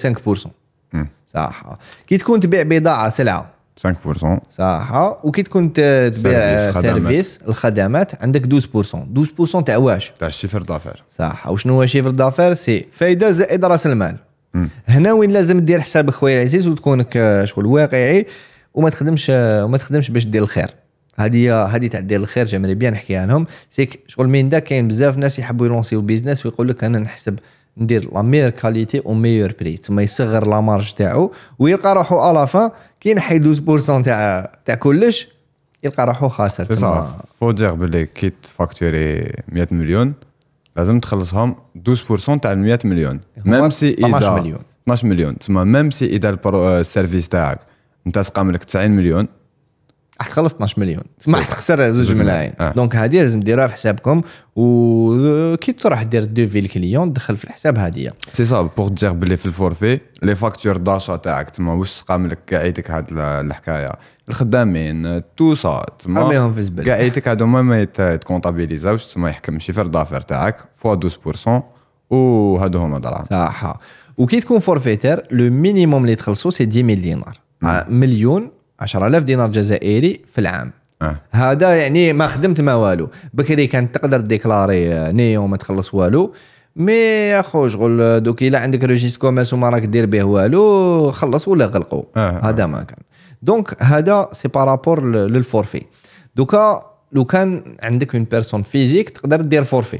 5% صح كي تكون تبيع بضاعه سلعه 5% صح وكي تكون تبيع سيرفيس الخدمات عندك 12% 12% تاع واش تاع الشيفر دافير صح وشنو هو شيفر دافير سي فايده زائد راس المال هنا وين لازم دير حسابك خويا العزيز وتكونك آه، شغل واقعي وما تخدمش آه، وما تخدمش باش دير الخير هذه هذه تاع دير الخير جامري بيان نحكي عنهم سيك شغل من دا كاين بزاف ناس يحبوا يلونسيو بيزنس ويقول لك انا نحسب ندير لا ميور كاليتي او ميور بري تما يصغر لا مارج تاعو ويلقى روحو ا لا فان كي نحي 12% تاع تاع كلش يلقى روحو خاسر تما فو دير بلي كي تفاكتوري 100 مليون لازم تخلصهم 12% تاع 100 مليون ميم سي اذا 12 مليون 12 مليون تسمى ميم سي اذا السيرفيس تاعك انت سقام لك 90 مليون راح تخلص 12 مليون ما راح تخسر زوج ملايين آه. دونك هذه لازم ديرها في حسابكم وكي تروح دير دوفي الكليون دخل في الحساب هذه سي سا بوغ دير بلي في الفورفي لي فاكتور داشا تاعك تما واش تقام لك قاعدتك هاد الحكايه الخدامين تو سا تما ارميهم في الزبل قاعدتك هادو ما يتكونتابيليزاوش تما يحكم شيفر دافير تاعك فوا 12% وهادو هما دراهم صح وكي تكون فورفيتير لو مينيموم اللي تخلصو سي 10000 دينار مليون 10000 دينار جزائري في العام آه. هذا يعني ما خدمت ما والو بكري كانت تقدر ديكلاري نيو ما تخلص والو مي يا خو شغل دوك الا عندك روجيس كوميرس وما راك دير به والو خلص ولا غلقوا آه،, آه. هذا ما كان دونك هذا سي بارابور للفورفي دوكا لو كان عندك اون بيرسون فيزيك تقدر دير فورفي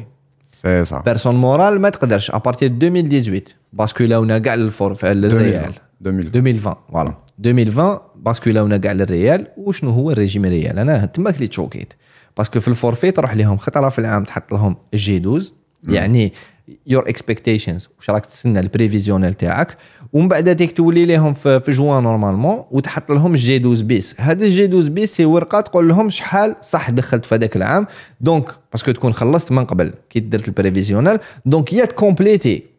سي صح بيرسون مورال ما تقدرش ابارتي 2018 باسكو لاونا كاع الفورفي الريال 2020 فوالا 2020 لاونا كاع للريال وشنو هو الريجيم ريال انا تماك اللي تشوكيت باسكو في الفورفي تروح لهم خطره في العام تحط لهم جي 12 يعني يور اكسبكتيشنز واش راك تستنى البريفيزيونيل تاعك ومن بعد هذيك تولي لهم في, في جوان نورمالمون وتحط لهم جي 12 بيس هذا الجي 12 بيس سي ورقه تقول لهم شحال صح دخلت في هذاك العام دونك باسكو تكون خلصت من قبل كي درت البريفيزيونيل دونك يا تكومبليتي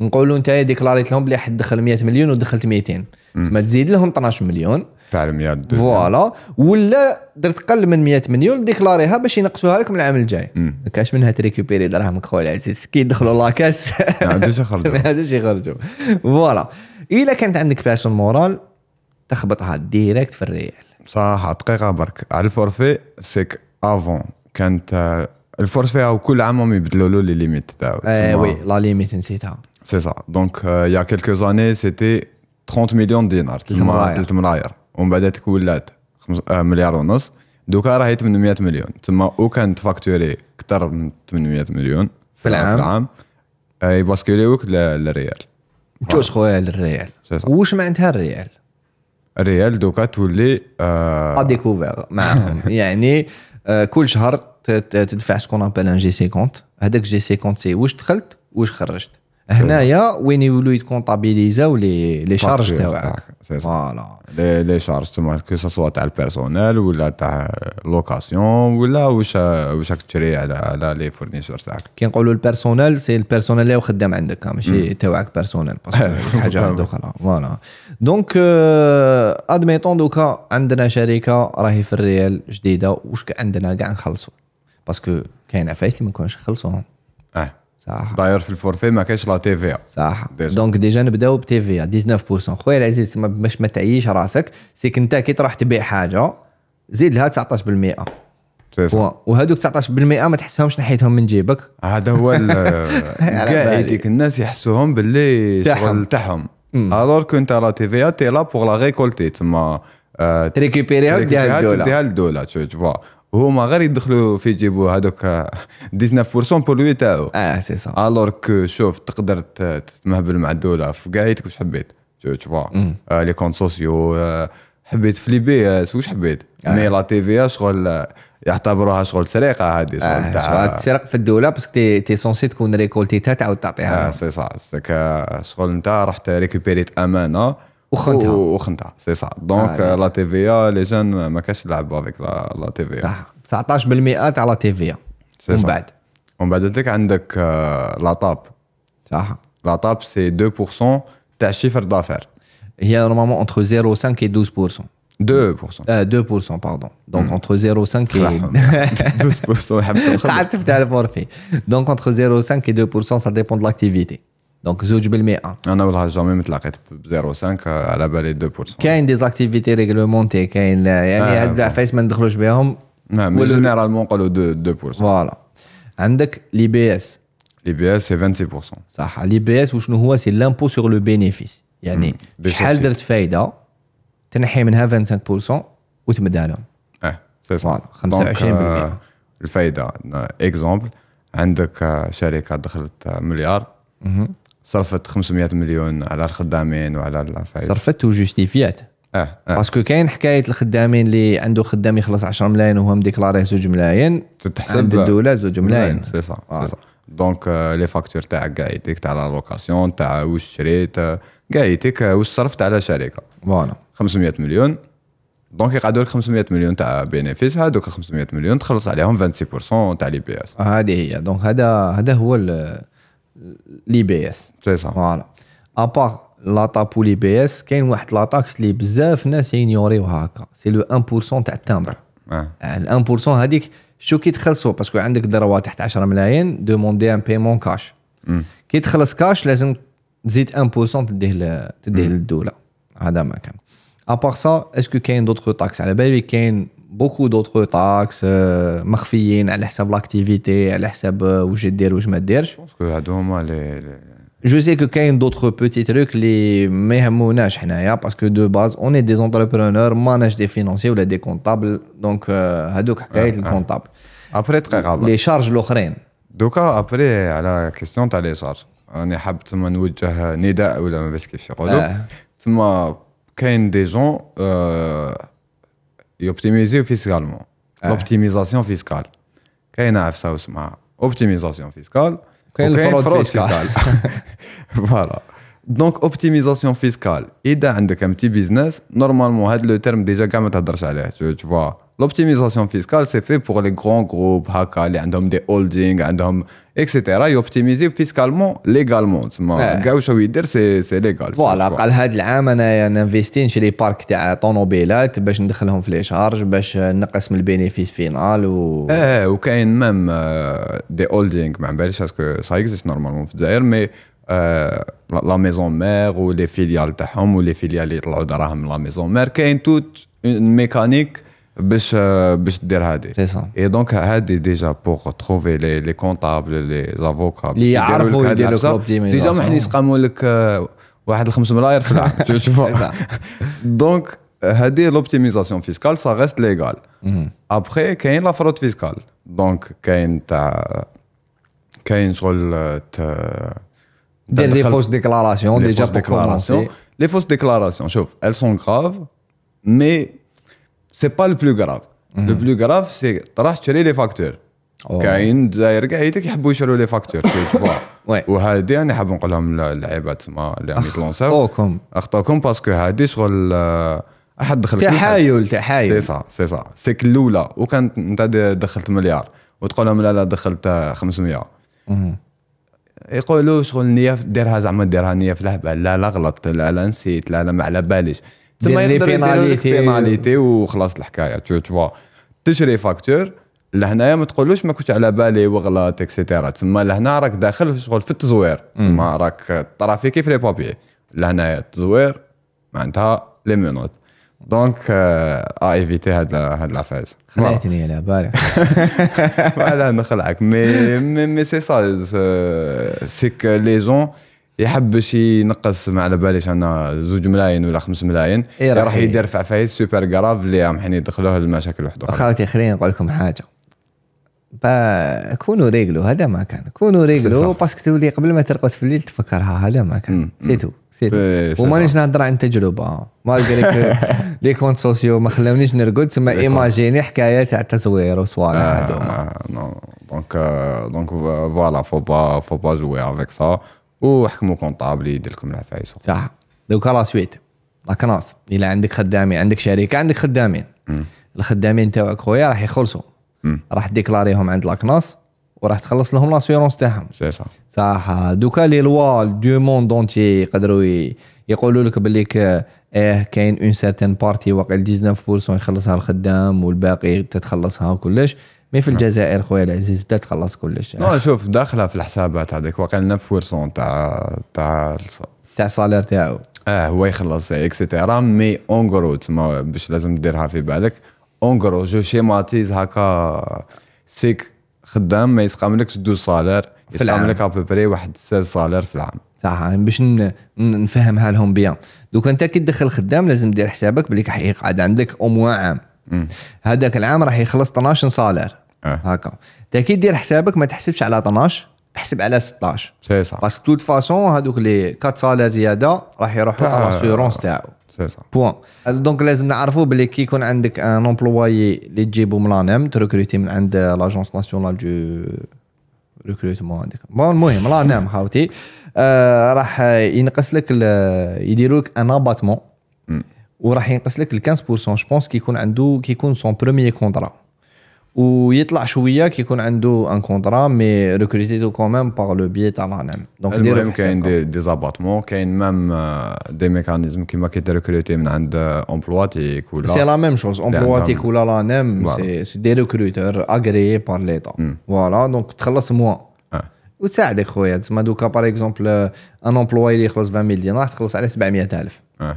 نقولوا انت ديكلاريت لهم بلي حد دخل 100 مليون ودخلت 200 تما تزيد لهم 12 مليون تاع 100 فوالا ولا درت قل من 100 مليون ديكلاريها باش ينقصوها لك من العام الجاي ما كاش منها تريكوبيري دراهمك خويا العزيز كي يدخلوا لاكاس ما عندوش يخرجوا ما عندوش يخرجوا فوالا الا كانت عندك باسون مورال تخبطها ديريكت في الريال صح دقيقة برك على الفورفي سيك افون كانت الفورفي كل عام هم يبدلوا له لي ليميت تاعو اي وي لا ليميت نسيتها C'est ça. Donc, euh, il euh, y a quelques années, c'était 30 millions de dinars. 3 ملاير ومن بعد تولات مليار ونص دوكا راهي 800 مليون تما او كان تفاكتوري اكثر من 800 مليون في العام في العام اي يباسكيليوك للريال جوج خويا للريال واش معناتها الريال الريال دوكا تولي ا ديكوفير معاهم يعني كل شهر تدفع سكون ابل ان جي سي كونت هذاك جي سي كونت سي واش دخلت واش خرجت هنايا وين يولوا يتكونطابيليزاو لي لي شارج تاعك فوالا لي لي شارج تما كو سوا تاع البيرسونيل ولا تاع لوكاسيون ولا واش واش راك تشري على على لي فورنيسور تاعك كي نقولوا البيرسونيل سي البيرسونيل اللي خدام عندك ماشي تاعك بيرسونيل باسكو حاجه واحده اخرى فوالا دونك ادميتون آه، دوكا عندنا شركه راهي في الريال جديده واش عندنا كاع نخلصوا باسكو كاين عفايس اللي ما نكونش نخلصوهم اه صح داير في الفورفي ما كاينش لا تي في صح دونك ديجا نبداو بتي في 19% خويا العزيز باش ما تعيش راسك سيك انت كي تروح تبيع حاجه زيد لها 19% وهذوك 19% ما تحسهمش نحيتهم من جيبك هذا هو كاع هذيك الناس يحسوهم باللي شغل تاعهم الور كو انت لا تي في تي لا بوغ لا ريكولتي تما تريكيبيريها وديها للدوله تديها للدوله تو فوا وهما غير يدخلوا في يجيبوا هذوك 19% لوي تاعو اه سي سا الور كو شوف تقدر تتمهبل مع الدوله في قاعدتك واش حبيت تشوفا آه لي كونت سوسيو آه حبيت فليبي آه واش حبيت آه. مي لا تي في شغل آه، يعتبروها شغل سرقه هذه شغل آه تاع تسرق في الدوله باسكو تي تي سونسي تكون ريكولتيتها تعاود تعطيها اه سي سا شغل انت رحت ريكوبيريت امانه C'est ça. Donc la TVA, les jeunes, ils ne pas avec la TVA. Ça la TVA. C'est ça. On va dire que la table, c'est 2% de chiffre d'affaires. Il y a normalement entre 0,5 et 12%. 2%. 2%, pardon. Donc entre 0,5 et 12%. Donc entre 0,5 et 2%, ça dépend de l'activité. دونك زوج بالمئة انا والله جامي متلاقيت ب 0.5 على بالي 2% كاين ديزاكتيفيتي ريغلومونتي كاين يعني هاد العفايس ما ندخلوش بهم نعم جينيرالمون نقولوا 2% فوالا عندك لي بي اس لي بي اس سي 26% صح لي بي اس وشنو هو سي لامبو سور لو بينيفيس يعني شحال درت فايده تنحي منها 25% وتمدها لهم اه سي صح 25% الفايده اكزومبل عندك شركه دخلت مليار صرفت 500 مليون على الخدامين وعلى العفايس صرفت وجوستيفيات اه, آه. باسكو كاين حكايه الخدامين اللي عنده خدام يخلص 10 ملايين وهم ديكلاري زوج ملايين تتحسب عند الدوله زوج ملايين سي صح سي صح دونك لي فاكتور تاعك كاع يديك تاع لا لوكاسيون تاع واش شريت كاع آه، يديك آه، واش صرفت على شركه فوالا 500 مليون دونك يقعدوا لك 500 مليون تاع بينيفيس هذوك 500 مليون تخلص عليهم 26% تاع لي بي اس هذه هي دونك هذا هذا هو l'IBS. C'est ça. Voilà. À part l'attaque ou l'IBS, il y a une attaque qui est بزاف ناس يغنيوها هكا. C'est le 1% تاع التمر. ال 1% هذيك شو كي تخلصوا باسكو عندك دروه تحت 10 ملايين دوموندي ان بيمون كاش. كي تخلص كاش لازم تزيد 1% تديه تديه للدوله. هذا ما كان. ابار سا اسكو كاين d'autres تاكس على بالي كاين بوكو دوطخ تاكس مخفيين على حساب لاكتيفيتي على حساب واش دير واش ما ديرش باسكو هادو هما لي جو سي كو كاين دوطخ بوتي تروك اللي ما يهموناش حنايا باسكو دو باز اون اي دي زونتربرونور ماناج دي فينونسي ولا دي كونطابل دونك هادوك حكايه الكونطابل ابري دقيقه لي شارج الاخرين دوكا ابري على كيستيون تاع لي شارج راني حاب تما نوجه نداء ولا ما باش كيف يقولوا تما كاين دي جون يوبتيميزيو فيسكالمون لوبتيميزاسيون فيسكال كاين عفسا اسمها اوبتيميزاسيون فيسكال كاين الفرود فيسكال فوالا دونك اوبتيميزاسيون فيسكال اذا عندك ام تي بيزنس نورمالمون هاد لو تيرم ديجا كاع ما تهضرش عليه تو فوا l'optimisation fiscale c'est fait pour les grands groupes هكا اللي عندهم des holdings عندهم اكسيتيرا يوبتيميزي فيسكالمون ليغالمون تما كاع واش هو يدير سي ليغال فوالا قال هذا العام انايا نانفيستي نشري يعني بارك تاع طوموبيلات باش ندخلهم في لي شارج باش نقسم البينيفيس فينال و اه وكاين ميم دي هولدينغ ما باليش اسكو سا اكزيست نورمالمون في الجزائر مي آه لا ميزون مير ولي فيليال تاعهم ولي فيليال اللي يطلعوا دراهم لا ميزون مير كاين توت اون ميكانيك باش باش دير هادي اي دونك هادي ديجا بوغ تروفي لي لي كونطابل لي زافوكا اللي يعرفوا يديروا لك ديجا ما حنا قاموا لك آه، واحد الخمس ملاير في العام تشوف دونك هادي لوبتيميزاسيون فيسكال سا ريست ليغال ابخي كاين لا فرود فيسكال دونك كاين تاع كاين شغل آه، دير دي فوس ديكلاراسيون ديجا ديكلاراسيون لي فوس ديكلاراسيون شوف elles sont كراف مي سي با لو بلو كراف لو بلو كراف سي طرح تشري لي فاكتور كاين دزاير كاع يحبوا يشروا لي فاكتور وهادي انا حاب نقول لهم اللعيبه تما اللي عم يتلونساو اخطوكم اخطوكم باسكو هادي شغل آه، احد دخل تحايل تحايل سي صا سي صا سيك الاولى وكانت انت دخلت مليار وتقول لهم لا لا دخلت 500 آه، يقولوا شغل نيه ديرها زعما ديرها نيه في لا لا غلط لا لا نسيت لا لا ما على باليش تما يقدر بيناليتي بيناليتي وخلاص الحكايه تو تو تشري فاكتور لهنايا ما تقولوش ما كنتش على بالي وغلط اكسيتيرا تما لهنا راك داخل في شغل في التزوير تما راك الطرافي كيف لي بابي لهنايا التزوير معناتها لي مينوت دونك اه ايفيتي آه، هاد هاد لافاز خلعتني على بالك لا نخلعك مي مي سي سا سيك لي جون يحب باش ينقص ما على باليش انا زوج ملايين ولا خمس ملايين إيه، راح إيه. يدير فايز سوبر كراف اللي راح يدخلوه المشاكل وحده خاوتي خليني نقول لكم حاجه كونوا ريقلو هذا ما كان كونوا ريقلو باسكو تولي قبل ما ترقد في الليل تفكرها هذا ما كان سيتو سيتو ومانيش نهضر عن تجربه لك لي كونت سوسيو ما خلونيش نرقد سما ايماجيني حكايه تاع التصوير وصوالح هذوما آه، آه، آه. دونك دونك فوالا فو با فو با جوي افيك سا وحكموا كونطابل يدير لكم العفايس صح دوكا لا سويت لا كلاس الا عندك خدامين عندك شركه عندك خدامين الخدامين تاعك خويا راح يخلصوا راح ديكلاريهم عند لاكناس وراح تخلص لهم لاسيورونس تاعهم سي صح صح دوكا لي لوا دو موند اونتي يقدروا يقولوا لك بليك ايه كاين اون سارتان بارتي واقع 19% يخلصها الخدام والباقي تتخلصها وكلش مي في الجزائر خويا العزيز دا تخلص كلش نو شوف داخله في الحسابات هذاك واقيلا 9% تاع تاع تاع الصالير تاعو اه هو يخلص اكسيتيرا مي اون كرو تسمى باش لازم ديرها في بالك اون كرو جو شيماتيز هكا سيك خدام ما يسقاملكش دو سالير يسقاملك ابوبري واحد 16 صالير في العام صح يعني باش نفهمها لهم بيان دوك انت كي تدخل خدام لازم دير حسابك بلي راح يقعد عندك او عام هذاك العام راح يخلص 12 صالير أه. هكا انت كي دير حسابك ما تحسبش على 12 احسب على 16 سي صح باسكو توت فاسون هذوك لي 4 صالير زياده راح يروحوا على الاسيورونس تاعو سي صح بوان دونك لازم نعرفوا بلي كي يكون عندك ان امبلواي اللي تجيبو من لانم تركروتي من عند لاجونس ناسيونال دو ريكروتمون عندك بون المهم لانم خاوتي آه راح ينقص لك يديروا لك ان اباتمون Ou il y a 15%, je pense, qui ont son premier contrat. Ou il y a des gens qui ont un contrat, mais recruté quand même par le biais de l'ANEM. Il y a même des abattements, euh, des mécanismes qui ont été recrutés euh, par l'État. C'est la même chose. Les l'ANEM, c'est des recruteurs agréés par l'État. Hmm. Voilà, donc très loin. Ah. Ou c'est à des chouettes. Par exemple, euh, un employé qui a 20 millions d'argent, ça reste 2000 000 000.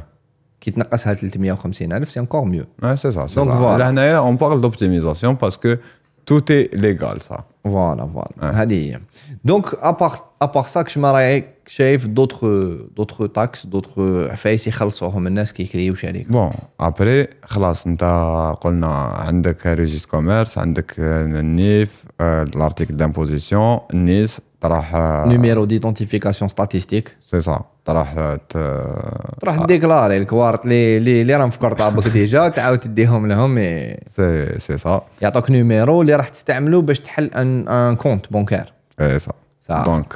Qui est à quatre cent dix mille c'est encore mieux. Non, c'est ça. Donc voilà. on parle d'optimisation parce que tout est légal, ça. Voilà, voilà. Adieu. Donc, à part à part ça, je m'arrête chef d'autres d'autres taxes, d'autres frais si quelqu'un commence qui crée une chaîne. Bon. Après, classe, on t'a qu'on a, on a que les registres commerces, on a le euh, NIF, l'article d'imposition, neuf. تروح نيميرو ديدونتيفيكاسيون ستاتيستيك سي سا تروح طرح ديكلاري الكوارت لي لي اللي راهم في كرطابك ديجا تعاود تديهم لهم سي سي سا يعطوك نيميرو اللي راح تستعملو باش تحل ان ان كونت بونكار اي سا دونك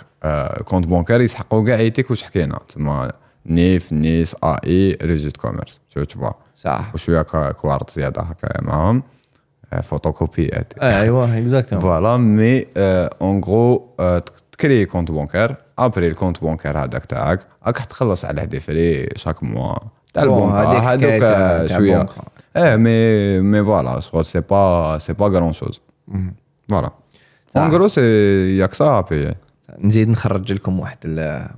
كونت بونكار يسحقو كاع ايتيك واش حكينا تما نيف نيس اي ريجيت كوميرس شو تشوفوا صح وشويه كوارت زياده هكا معاهم Euh, photocopie. Ah, ouais, exactement. Voilà, mais euh, en gros, euh, تكري كونت بونكار ابري الكونت بونكار هذاك تاعك راك تخلص على دي فري شاك موا تاع البنك هذوك شويه ايه مي مي فوالا سو سي با سي با غران شوز فوالا اون غرو سي ياك سا ابي نزيد نخرج لكم واحد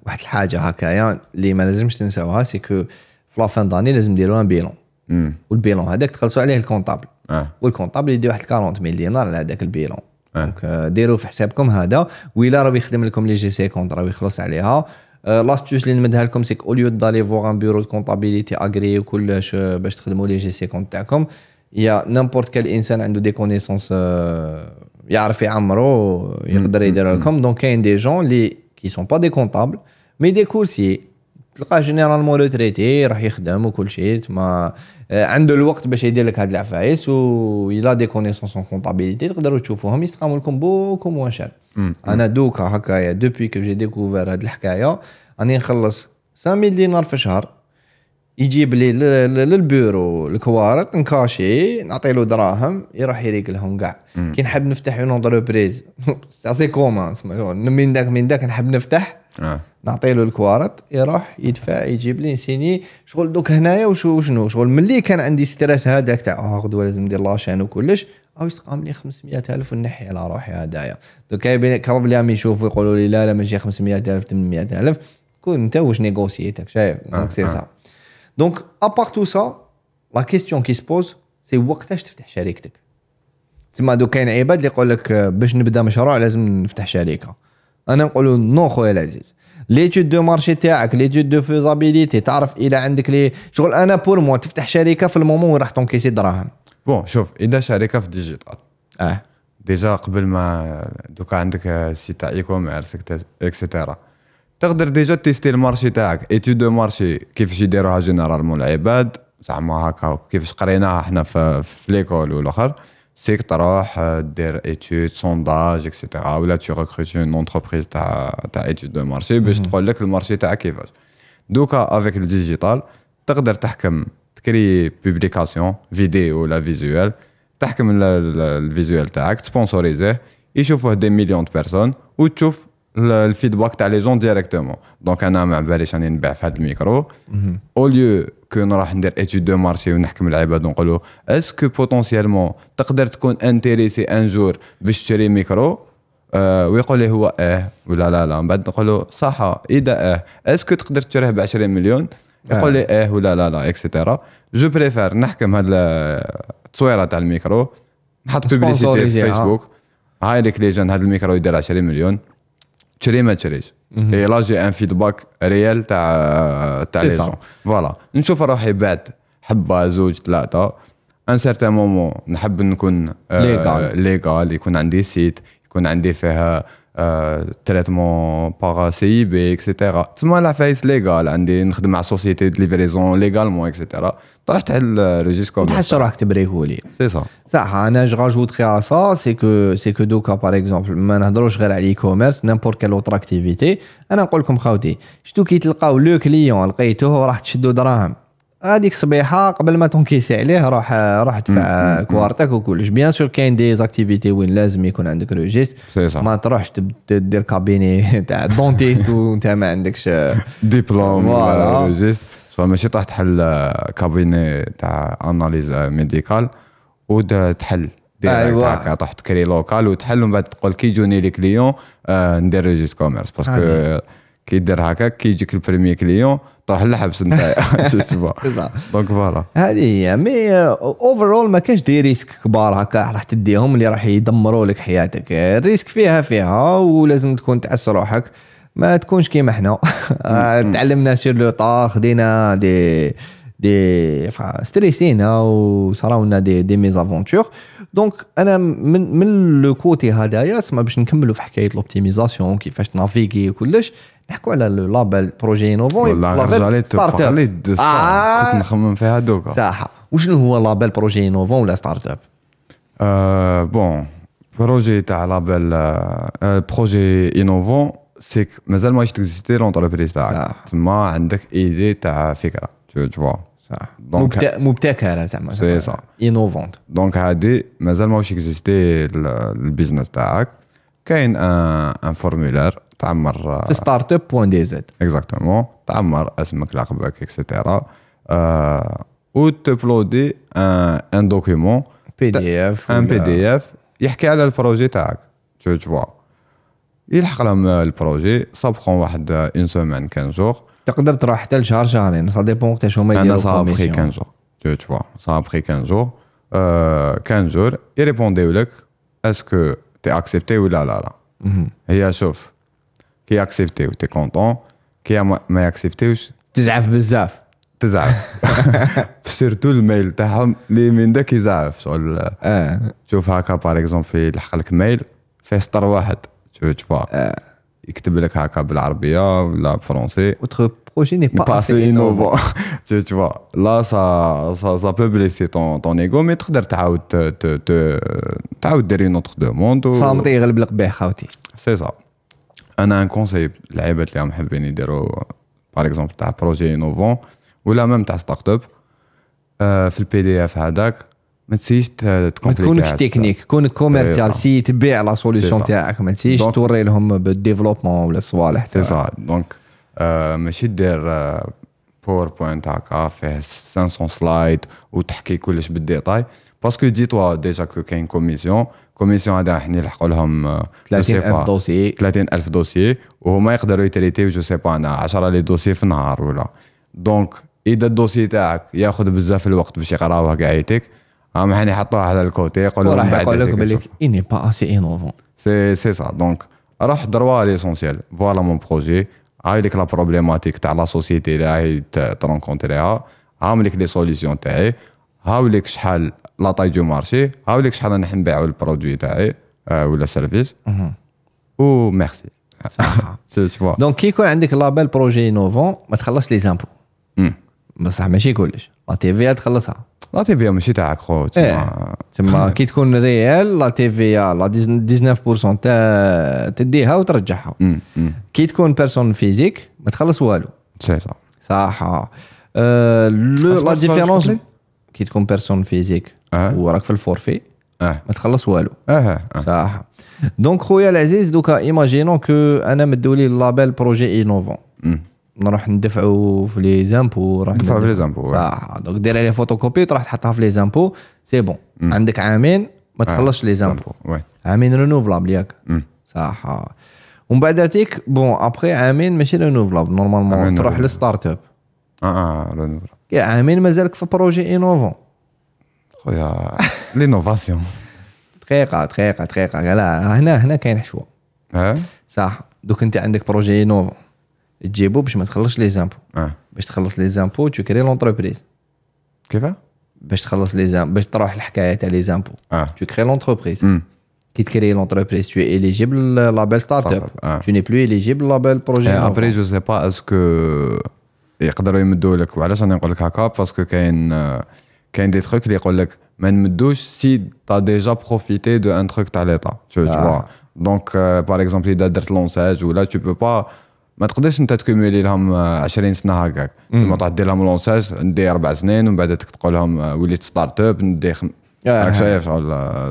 واحد الحاجه هكايا يعني اللي ما لازمش تنساوها سي كو فلافان داني لازم ديروا ان بيلون والبيلون هذاك تخلصوا عليه الكونطابل آه. والكونطابل يدي واحد 40 ميل دينار على هذاك البيلون آه. دونك آه، ديروا في حسابكم هذا ويلا راه يخدم لكم لي جي سي كونت راه يخلص عليها لاستوس آه، اللي نمدها لكم سيك اوليو دالي فوغ ان بيرو كونطابيليتي اغري وكلش باش تخدموا لي جي سي كونت تاعكم يا نيمبورت كال انسان عنده دي كونيسونس آه، يعرف يعمرو يقدر يدير لكم دونك كاين دي جون اللي كي سون با دي كونطابل مي دي كورسيي تلقاه جينيرالمون تريتي يروح يخدم وكل شيء تما آه، عنده الوقت باش يدير لك هاد العفايس و يلا دي كونيسونس اون كونطابيليتي تقدروا تشوفوهم يستقاموا لكم بوكو موان شار انا دوكا هكايا دوبوي كو جي ديكوفر هاد الحكايه راني نخلص 5000 دينار في الشهر يجيب لي للبيرو الكوارت نكاشي نعطي له دراهم يروح يريك لهم كاع كي نحب نفتح اون اونتربريز سي كومان من داك من داك نحب نفتح آه. نعطي له الكوارت يروح يدفع يجيب لي نسيني شغل دوك هنايا وشنو شغل ملي كان عندي ستريس هذاك تاع اه غدوه لازم ندير لاشين وكلش او يسقام لي 500 الف ونحي على روحي هدايا دوك كرب لي عم يشوفوا يقولوا لي لا لا ماشي 500 الف 800 الف كون انت واش نيغوسييتك شايف دونك سي سا دونك ابار تو سا لا كيستيون كي سبوز سي وقتاش تفتح شركتك تما دوك كاين عباد اللي يقول لك باش نبدا مشروع لازم نفتح شركه انا نقول نو خويا العزيز ليتود دو مارشي تاعك ليتود دو فيزابيليتي تعرف الى عندك لي شغل انا بور مو تفتح شركه في المومون وين راح تنكيسي دراهم بون شوف اذا شركه في ديجيتال اه ديجا قبل ما دوكا عندك سيت تاع اي كوميرس اكسيتيرا تقدر ديجا تيستي المارشي تاعك ايتود دو مارشي كيفاش يديروها جينيرالمون العباد زعما هكا كيفاش قريناها احنا في, في ليكول والاخر c'est que tu as euh, des études, sondages, etc. Ou là, tu recrutes une entreprise, tu as études de marché, mais ben, je te dis que le marché est Donc, ah, avec le digital, tu peux créer publication, vidéo, la visuelle, tu as le visuel, tu sponsoriser, et tu vois des millions de personnes, ou tu vois الفيدباك تاع لي جون ديريكتومون دونك انا ما باليش راني نبيع في هذا الميكرو او ليو كو نروح ندير اتيود دو مارشي ونحكم العباد ونقول اسكو بوتونسيالمون تقدر تكون انتيريسي ان جور باش تشري ميكرو آه ويقول لي هو اه ولا لا لا من بعد نقول له صح اذا اه اسكو تقدر تشريه ب 20 مليون يقول لي اه ولا لا لا اكسيتيرا جو بريفير نحكم هاد التصويره تاع الميكرو نحط بوبليسيتي في فيسبوك هاي ليك لي جون هذا الميكرو يدير 20 مليون تشري ما تشريش اي لا جي ان فيدباك ريال تاع تاع لي جون فوالا نشوف روحي بعد حبه زوج ثلاثه ان سارتان مومون نحب نكون ليغال آه، ليغال يكون عندي سيت يكون عندي فيها تريتمون باغا سي بي اكسيتيرا تسمى العفايس ليغال عندي نخدم مع سوسيتي ليفريزون ليغالمون اكسيتيرا طرحت على ريجيس كوم تحس روحك تبريكولي سي صا صح انا جو راجوت خي سا سي كو سي كو دوكا بار اكزومبل ما نهضروش غير على اي كوميرس نيمبور كال اوتر اكتيفيتي انا نقول لكم خاوتي شتو كي تلقاو لو كليون لقيتوه راح تشدو دراهم هذيك صبيحة قبل ما تنكيسي عليه روح روح ادفع كوارتك وكلش بيان سور كاين دي زاكتيفيتي وين لازم يكون عندك روجيست ما تروحش دير كابيني تاع دونتيست وانت ما عندكش ديبلوم ولا روجيست فماشي ماشي طاح تحل آه، كابيني تاع اناليز ميديكال وتحل ايوا هكا طاح تكري لوكال وتحل ومن بعد تقول كي يجوني لي كليون آه، ندير ريجيست كوميرس باسكو كي دير هكا كي يجيك البريمي كليون تروح للحبس انت دونك فوالا هذه هي مي اوفرول آه، ما كانش دي ريسك كبار هكا راح تديهم اللي راح يدمروا لك حياتك الريسك فيها فيها ولازم تكون تعس روحك ما تكونش كيما حنا آه، تعلمنا سير لو طا خدينا دي دي ستريسينا آه، وصراونا دي دي ميزافونتور دونك انا من من لو كوتي هذايا سما باش نكملوا في حكايه لوبتيميزاسيون كيفاش نافيغي وكلش نحكوا على لو لابل بروجي انوفون والله رجع لي آه. كنت نخمم فيها دوكا صح وشنو هو لابل بروجي انوفون ولا ستارت اب بون بروجي تاع لابل بروجي انوفون سيك مازال ما تكزيستي لونتربريز تاعك تما عندك ايدي تاع فكره تو فوا صح دونك مبتكره زعما سي صح انوفونت دونك هادي مازال ماهوش اكزيستي البيزنس تاعك كاين ان فورمولار تعمر في ستارت اب بوان دي زد اكزاكتومون تعمر اسمك لقبك اكسيتيرا او تبلودي ان دوكيمون بي دي اف ان بي دي اف يحكي على البروجي تاعك تو فوا يلحق لهم البروجي صابقون واحد اون سومان كان جور تقدر تروح حتى لشهر شهرين سا ديبون وقتاش هما يديروا انا سا كان جور تو تو ça كان جور كان جور 15 jours لك اسكو تي اكسبتي ولا لا لا هي شوف كي اكسبتي وتي كونتون كي ما اكسبتيوش تزعف بزاف تزعف سيرتو الميل تاعهم اللي من داك يزعف شغل آه. شوف هكا باغ اكزومبل يلحق لك ميل فيه سطر واحد tu Votre projet n'est pas, pas, assez, assez innovant. tu, vois, là, ça, ça, ça, peut blesser ton, ton ego, mais tu peux une autre demande. C'est ça. On a un conseil, par exemple, tu as un projet innovant, ou là même tu as start-up, euh, le PDF, هذاك ما تسيش ما تكونش تكنيك كون كوميرسيال سي تبيع لا سوليسيون تاعك ما تسيش توري لهم بالديفلوبمون ولا الصوالح سي صا دونك ماشي دير باوربوينت euh, هكا آه، فيه 500 سلايد وتحكي كلش بالديتاي باسكو دي توا ديجا كو كاين كوميسيون كوميسيون هذا حنا نلحقوا لهم 30000 دوسي 30000 دوسي وهما يقدروا يتريتي جو سي با انا 10 لي دوسي في النهار ولا دونك اذا الدوسي تاعك ياخذ بزاف الوقت باش يقراوه كاع هم يحطوها على الكوتي يقولوا لهم بعد يقول لكم بالك اني با اسي انوفون سي سي سا دونك راح دروا ليسونسيال فوالا مون بروجي هاي ديك لا بروبليماتيك تاع لا سوسيتي اللي راهي ترونكونتريها ليك لي سوليسيون تاعي هاولك شحال لا طاي دو مارشي هاولك شحال راح نبيعو البرودوي تاعي آه، ولا سيرفيس او ميرسي دونك كي يكون عندك لابيل بروجي انوفون ما تخلصش لي زامبو بصح ماشي كلش لا تي في تخلصها لا في ماشي تاعك خو تما كي تكون ريال في لا 19% تاع تديها وترجعها كي تكون بيرسون فيزيك ما تخلص والو سي صح صح آه، لا ديفيرونس كي تكون بيرسون فيزيك أه. وراك في الفورفي اه ما تخلص والو اه, أه، صح دونك خويا العزيز دوكا ايماجينون كو انا مدولي لابيل بروجي انوفون نروح ندفعوا في لي زامبو راح ندفعوا في لي زامبو صح دونك دير لي كوبي تروح تحطها في لي زامبو سي بون عندك عامين ما آه، تخلصش لي زامبو عامين رينوفلابل ياك صح ومن بعد هذيك بون ابخي عامين ماشي رينوفلابل نورمالمون تروح للستارت اب اه اه رينوفلابل عامين مازالك في بروجي انوفون خويا لينوفاسيون دقيقة دقيقة دقيقة لا هنا هنا كاين حشوة صح دوك انت عندك بروجي انوفون j'ai besoin que tu me t'خلص les impôts ah pour que tu les impôts tu crées l'entreprise que va pour t'خلص les impôts pour t'روح les impôts tu crées l'entreprise quand tu crées l'entreprise tu es éligible au label up tu n'es plus éligible au label projet après je ne sais pas parce que ils peuvent te donner et alors je vais te dire ça parce que c'est qu'il y a des trucs qui te disent que man mdouche si tu as déjà profité d'un un truc تاع l'eta tu vois donc euh, par exemple si tu as drt l'onsage ou tu peux pas ما تقدرش انت تكوميلي لهم 20 سنه هكاك زعما تروح دير لهم لونساج ندي اربع سنين ومن بعد تقول لهم آه، وليت ستارت اب ندي خم... راك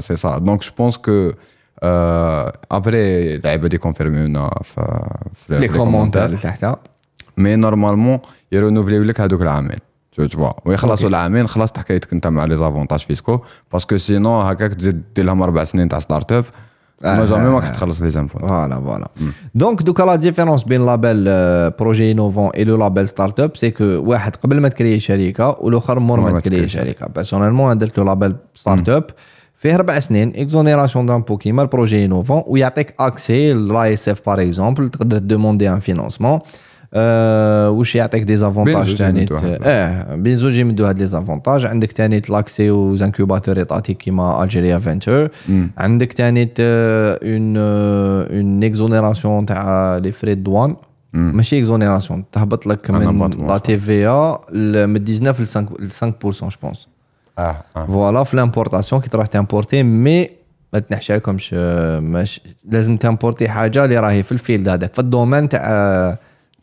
سي سا دونك جو بونس كو ابري اللعيبه دي كونفيرمينا في لي كومونتير اللي تحتها مي نورمالمون يرونوفليو لك هذوك العامين تو تو ويخلصوا العامين خلاص حكايتك انت مع لي زافونتاج فيسكو باسكو سينو هكاك تزيد دير لهم اربع سنين تاع ستارت اب ما جامي ماك تخلص لي زانفو فوالا فوالا دونك دوكا لا ديفيرونس بين لابيل بروجي انوفون اي لو لابيل ستارت اب سي كو واحد قبل ما تكري شركه والاخر مور ما تكري شركه بيرسونيلمون انا درت لو لابيل ستارت اب فيه ربع سنين اكزونيراسيون دامبو كيما البروجي انوفون ويعطيك اكسي لا اس اف باغ اكزومبل تقدر دوموندي ان فينونسمون آه، واش يعطيك دي زافونتاج ثاني اه بين زوج يمدوا هاد لي زافونتاج عندك ثاني لاكسي وز انكوباتور ايطاتي كيما الجيريا فينتور عندك ثاني اون اون اكزونيراسيون تاع لي فري دوان ماشي اكزونيراسيون تهبط لك من لا تي ah, ah. في ا من 19 ل 5 ل 5% جو بونس اه فوالا في لامبورتاسيون كي تروح تامبورتي مي ما تنحش لكمش ماشي لازم تامبورتي حاجه اللي راهي في الفيلد هذاك في الدومين تاع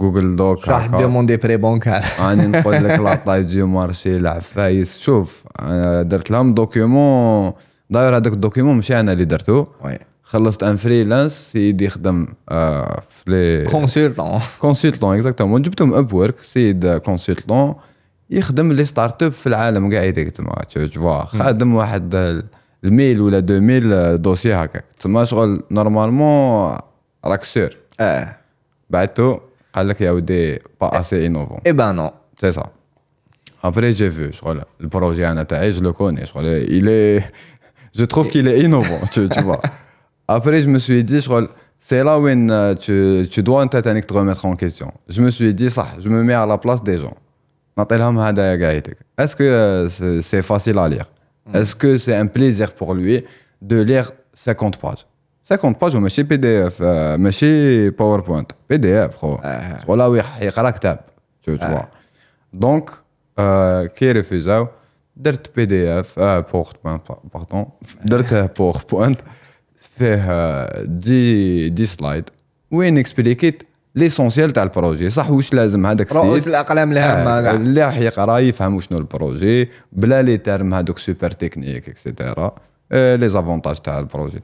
جوجل دوك راح ديموندي بري بونكار انا نقول لك لا طاجي مارشي لا فايس شوف درت لهم دوكيومون داير هذاك الدوكيومون ماشي انا اللي درتو خلصت ان فريلانس سيد يخدم في لي كونسلتون كونسلتون اكزاكتومون جبتهم اب ورك سيد كونسلتون يخدم لي ستارت اب في العالم كاع هذيك تما تشوفوا خادم واحد الميل ولا دو ميل دوسي هكاك تما شغل نورمالمون راك سور اه بعدتو qu'il y a pas assez innovant. Eh ben non. C'est ça. Après, j'ai vu, le projet Anataï, je le connais. Je, il est... je trouve qu'il est innovant, tu, vois. Après, je me suis dit, c'est là où euh, tu, tu dois te remettre en question. Je me suis dit, ça, je me mets à la place des gens. Est-ce que euh, c'est facile à lire mm. Est-ce que c'est un plaisir pour lui de lire 50 pages 50 باج وماشي بي دي اف ماشي باوربوينت بي دي اف خو ولا وي يقرا كتاب تو تو دونك كي ريفوزاو درت بي دي اف بورت باردون درت بور بوينت فيه دي دي سلايد وين اكسبليكيت ليسونسيال تاع البروجي صح واش لازم هذاك رؤوس الاقلام الهامه كاع اللي راح يقرا يفهم شنو البروجي بلا لي تيرم هذوك سوبر تكنيك اكسيتيرا les avantages de ce projet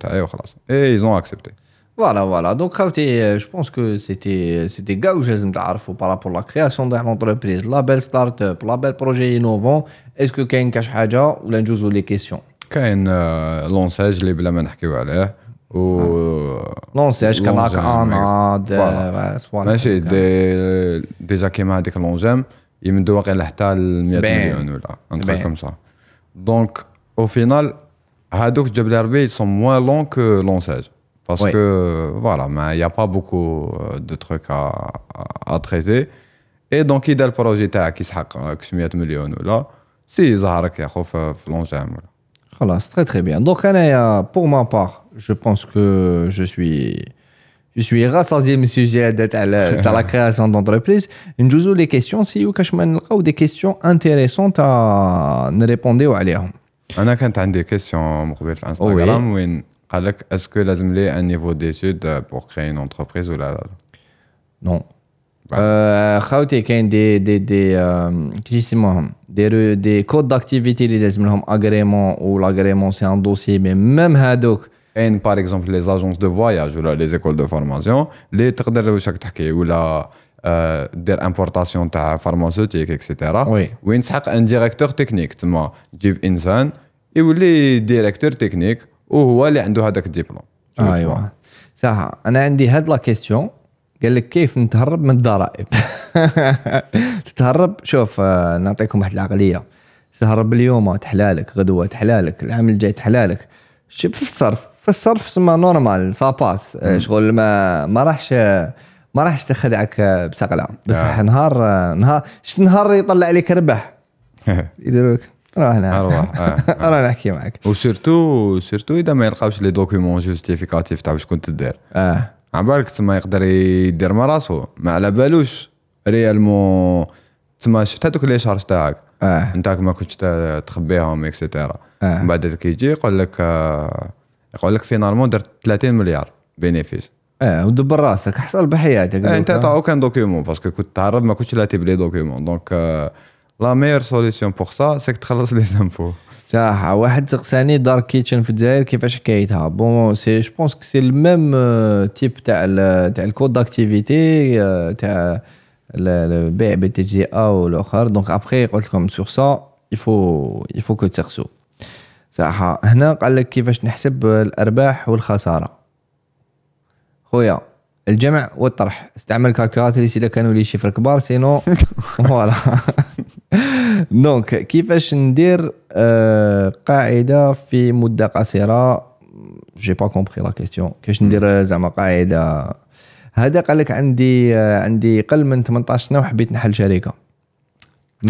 et ils ont accepté. Voilà, voilà. Donc, euh, je pense que c'était c'était gars que j'ai envie de par rapport à la création d'une entreprise, la belle start-up, le belle projet innovant. Est-ce que y euh, a quelque chose à cacher ou qu'il y a des questions Il y a lancement que nous n'avons pas parlé. Un lancement, il y que a qu'un Déjà, que on parle il me on doit dire qu'il y en a jusqu'à 100 millions. Un truc comme ça. Donc, au final, Hadouk Jablarbe, ils sont moins longs que l'onsage. Parce que, voilà, il n'y a pas beaucoup euh, de trucs à, à, traiter. Et donc, il y a le projet qui à 100 millions ou là. Si euh, ils arrivent, Voilà, c'est très très bien. Donc, euh, pour ma part, je pense que je suis. Je suis rassasié, monsieur Ziadet, à la création d'entreprise. Nous les questions, si vous avez des questions intéressantes à répondre. répondre à on a quand même des questions sur Instagram ou alors est-ce que les a un niveau desudes pour créer une entreprise ou là non? Quel est un des des des euh، des des codes d'activité les musulmans agréé ou l'agrément c'est un dossier mais même hadouk. Un par exemple les agences de voyage ou les écoles de formation les traders ou chaque ou la آه، دير امبورتاسيون تاع فارماسيوتيك اكسيتيرا وي وين تسحق ان ديريكتور تكنيك تما تجيب انسان يولي ديريكتور تكنيك وهو اللي عنده هذاك الدبلوم ايوا آه، أيوة. صح انا عندي هاد لا كيستيون قال لك كيف نتهرب من الضرائب تتهرب شوف آه، نعطيكم واحد العقليه تهرب اليوم تحلالك غدوه تحلالك العام الجاي تحلالك في الصرف في الصرف سما نورمال سا باس شغل ما ما راحش ما راح تخدعك آه، بساق العام بس آه. نهار آه، نهار شفت نهار يطلع عليك ربح يدير لك روح هنا روح نحكي آه، معك وسيرتو سيرتو اذا ما يلقاوش لي دوكيومون جوستيفيكاتيف تاع واش كنت دير اه على بالك تما يقدر يدير ما راسو ما على بالوش ريالمون تما شفت هذوك لي شارج تاعك اه انت ما كنتش تخبيهم اكسيتيرا آه. من بعد كي يجي يقول لك يقول لك فينالمون درت 30 مليار بينيفيس ايه ودبر راسك حصل بحياتك ايه انت عطاو كان دوكيومون باسكو كنت تعرف ما كنتش لا لي دوكيومون دونك لا ميور سوليسيون بوغ سا سيك تخلص لي زامبو صح واحد سقساني دار كيتشن في الجزائر كيفاش حكايتها بون سي جو بونس سي الميم تيب تاع تاع الكود داكتيفيتي euh, تاع البيع بالتجزئه والاخر دونك ابخي قلت لكم سور سا يفو يفو كو تسقسو صح هنا قال لك كيفاش نحسب الارباح والخساره خويا الجمع والطرح استعمل اللي اذا كانوا لي شيفر كبار سينو فوالا دونك كيفاش ندير آه، قاعده في مده قصيره جي با كومبري لا كيستيون كيفاش ندير زعما قاعده هذا قال لك عندي عندي قل من 18 سنه وحبيت نحل شركه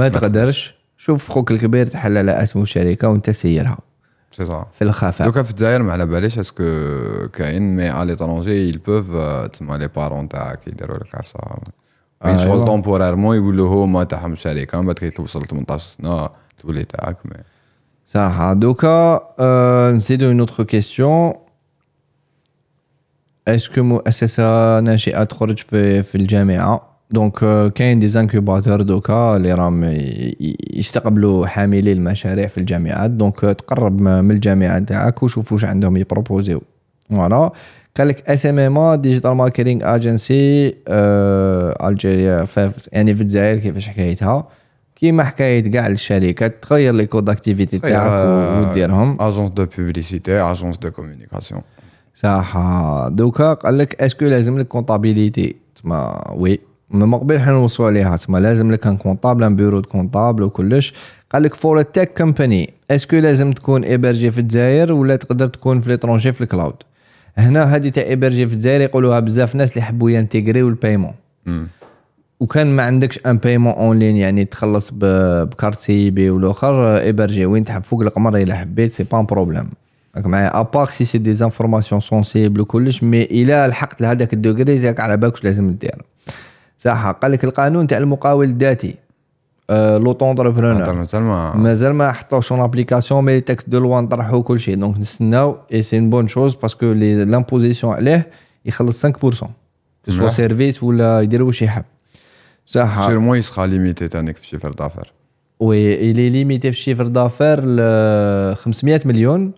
ما تقدرش شوف خوك الكبير تحل على اسمه شركه وانت سيرها C'est ça. في الخفاء دوكا في الجزائر ما على باليش اسكو كاين مي على ليترونجي يل بوف تسمى لي بارون تاعك يديروا لك عفسه آه شغل تومبورارمون يقولوا هما تاعهم الشركه من بعد كي توصل 18 سنه تولي تاعك مي صح دوكا نزيدو اون اوتر كيستيون اسكو مؤسسه ناشئه تخرج في في الجامعه دونك euh, كاين دي زانكوباتور دوكا اللي راهم يستقبلوا حاملي المشاريع في الجامعات دونك euh, تقرب من الجامعه تاعك وشوف واش عندهم يبروبوزيو فوالا قال لك اس ام ام ديجيتال ماركتينغ اجنسي الجيريا يعني في الجزائر كيفاش حكايتها كيما حكايه كاع الشركات تغير لي كود اكتيفيتي تاعك وديرهم اجونس دو بوبليسيتي اجونس دو كومونيكاسيون صح دوكا قال لك اسكو لازم لك كونتابيليتي تما وي من مقبل حنا نوصلوا عليها تما لازم لك ان كونطابل ان بيرو دو كونطابل وكلش قال لك فور تيك كومباني اسكو لازم تكون ايبرجي في الجزائر ولا تقدر تكون في ليترونجي في الكلاود هنا هذه تاع ايبرجي في الجزائر يقولوها بزاف ناس اللي يحبوا ينتيغريو البايمون وكان ما عندكش ان بايمون اون لين يعني تخلص بكارت سي بي والاخر ايبرجي آه، وين تحب فوق القمر الا حبيت سي با بروبليم راك معايا ابار سي سي دي زانفورماسيون سونسيبل وكلش مي الا لحقت لهذاك الدوغري على بالكش لازم دير صح قال لك القانون تاع المقاول الذاتي أه لوطونتربرونور مازال ما مازال ما حطوش اون ابليكاسيون مي تكست دو لوا نطرحوا كل شيء دونك نستناو اي سي اون بون شوز باسكو لامبوزيسيون عليه يخلص 5% سوا سيرفيس ولا يدير واش يحب صح سيرمون يسخا ليميتي تانيك في شيفر دافير وي الي ليميتي في شيفر دافير ل 500 مليون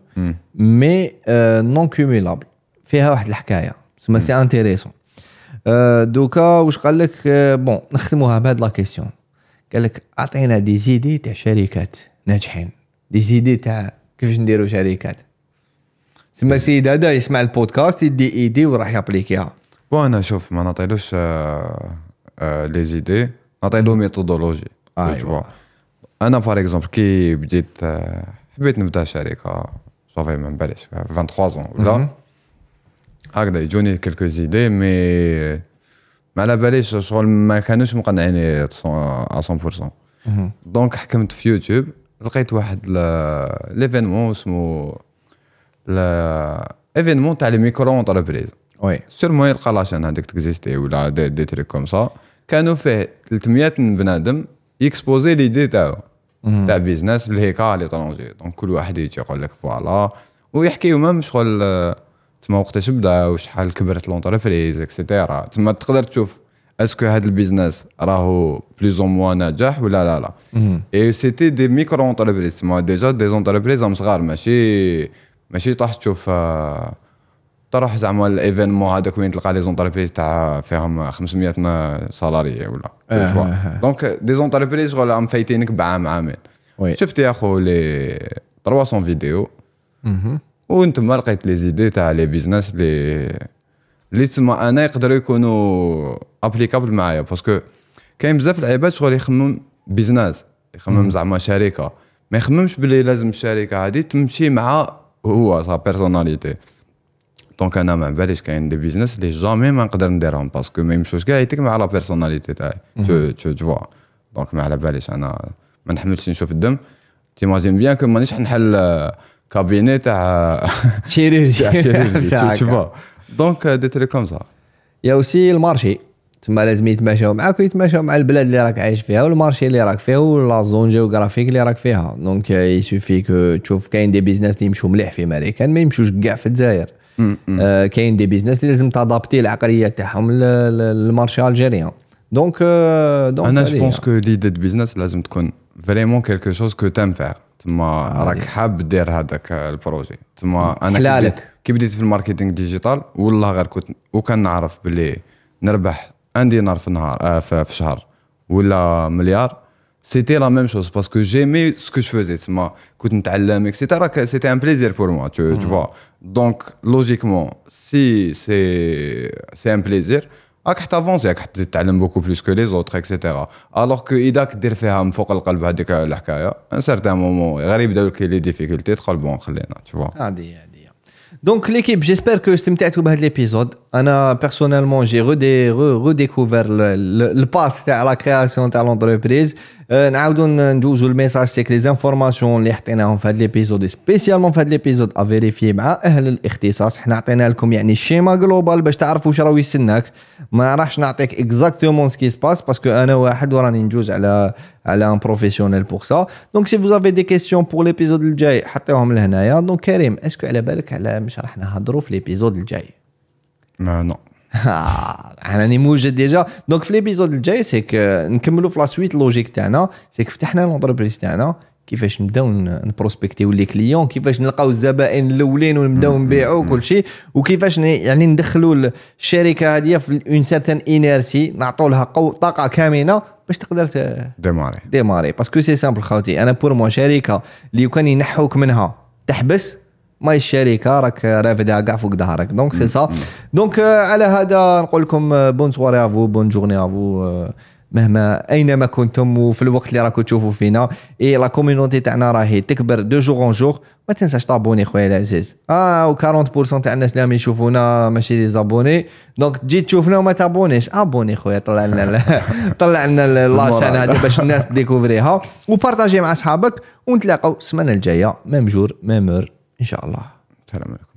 مي نون كوميلابل فيها واحد الحكايه تسمى سي انتيريسون دوكا واش قال لك بون نختموها بهاد لا كيسيون قال لك اعطينا دي زيدي تاع شركات ناجحين دي زيدي تاع كيفاش نديرو شركات تما السيد هذا يسمع البودكاست يدي ايدي وراح يابليكيها وانا انا شوف ما نعطيلوش لي زيدي نعطيلو ميثودولوجي ايوا انا باغ اكزومبل كي بديت حبيت نبدا شركه صافي ما نباليش 23 زون ولا هكذا يجوني كلكو زيدي مي ما على باليش شغل ما كانوش مقنعيني 100% دونك حكمت في يوتيوب لقيت واحد ليفينمون لا ايفينمون تاع لي ميكرو اونتربريز وي سيرمون يلقى لاشين هذيك تكزيستي ولا دي, دي تريك كوم سا كانوا فيه 300 بنادم يكسبوزي ليدي تاعو تاع بيزنس اللي لي طرونجي دونك كل واحد يجي يقول لك فوالا ويحكيو مام شغل تما وقتاش بدا وشحال كبرت لونتربريز اكسيتيرا تما تقدر تشوف اسكو هذا البيزنس راهو بلوز اون موا ناجح ولا لا لا اي سيتي دي ميكرو اونتربريز تما ديجا دي زونتربريز صغار ماشي ماشي طاح تشوف آه، تروح زعما الايفينمون هذاك وين تلقى لي زونتربريز تاع فيهم 500 سالاري ولا دونك دي زونتربريز ولا فايتينك بعام عامين شفت يا خو لي 300 فيديو ما لقيت لي زيدي تاع لي بيزنس لي لي تسمى انا يقدروا يكونوا ابليكابل معايا باسكو كاين بزاف العباد شغل يخمم بيزنس يخمم زعما شركه ما يخممش بلي لازم الشركه هذه تمشي مع هو سا بيرسوناليتي دونك انا ما باليش كاين دي بيزنس لي جامي ما نقدر نديرهم باسكو ما يمشوش كاع يتك مع لا بيرسوناليتي تاعي تو تو تو دونك ما على باليش انا ما نحملش نشوف الدم تيماجين بيان كو مانيش حنحل كابيني تاع تشيريرجي شوف دونك دي تري كوم سا يا اوسي المارشي تما لازم يتماشاو معاك ويتماشاو مع البلاد اللي راك عايش فيها والمارشي اللي راك فيه ولا زون جيوغرافيك اللي راك فيها دونك يسوفي كو تشوف كاين دي بيزنس اللي يمشوا مليح في امريكان ما يمشوش كاع في الجزائر آه، كاين دي بيزنس اللي لازم تادابتي العقليه تاعهم للمارشي الجيريان دونك آه، دونك انا جو بونس كو ليدي بيزنس لازم تكون فريمون كيلكو شوز كو تام تما راك حاب دير هذاك البروجي تما انا حلالك كي بديت في الماركتينغ ديجيتال والله غير كنت وكان نعرف باللي نربح ان دينار في نهار آه في, في شهر ولا مليار سيتي لا ميم شوز باسكو جيمي سكو جو فوزي تسمى كنت نتعلم اكسيتيرا سيتي ان بليزير بور موا تو فوا دونك لوجيكمون سي سي سي ان بليزير راك حتافونسي راك حتتعلم بوكو بلوس كو لي زوتر اكسيتيرا الوغ كو اذا كدير فيها من فوق القلب هذيك الحكايه ان سارتان مومون غير يبداو لك لي ديفيكولتي تقول بون خلينا تشوفوا عاديه عاديه دونك ليكيب جيسبر كو استمتعتوا بهذا ليبيزود انا بيرسونيلمون جي رودي روديكوفر الباث تاع لا كرياسيون تاع لونتربريز Euh, نعاودو ندوزو الميساج سيك لي زانفورماسيون اللي حطيناهم في هذا ليبيزود سبيسيالمون في هذا ليبيزود افيريفي مع اهل الاختصاص حنا عطينا لكم يعني الشيما جلوبال باش تعرفوا واش راهو يستناك ما راحش نعطيك اكزاكتومون سكي سباس باسكو انا واحد وراني ندوز على على ان بروفيسيونيل بوغ سا دونك سي فوز افي دي كيستيون بور ليبيزود الجاي حطيهم لهنايا دونك كريم اسكو على بالك على مش راح نهضروا في ليبيزود الجاي نو آه، Ah, انا راني موجد ديجا دونك في ليبيزود الجاي سيك نكملوا في لا سويت لوجيك تاعنا سيك فتحنا لونتربريز تاعنا كيفاش نبداو نبروسبكتيو لي كليون كيفاش نلقاو الزبائن الاولين ونبداو نبيعو كل شيء وكيفاش يعني ندخلوا الشركه هذه في اون سيرتان انيرسي نعطوا لها طاقه كامنه باش تقدر ديماري ديماري باسكو سي سامبل خاوتي انا بور مو شركه اللي كان ينحوك منها تحبس ماي الشركه راك رافدها كاع فوق ظهرك دونك سي سا دونك على هذا نقول لكم بون سواري افو بون جورني افو مهما اينما كنتم وفي الوقت اللي راكم تشوفوا فينا اي لا كوميونيتي تاعنا راهي تكبر دو جور اون جور ما تنساش تابوني خويا العزيز اه و40% تاع الناس اللي يشوفونا ماشي لي زابوني دونك تجي تشوفنا وما تابونيش ابوني خويا طلع لنا طلع لنا اللاشان هذه باش الناس ديكوفريها وبارطاجي مع اصحابك ونتلاقاو السمانه الجايه ميم جور ميم اور ان شاء الله سلام عليكم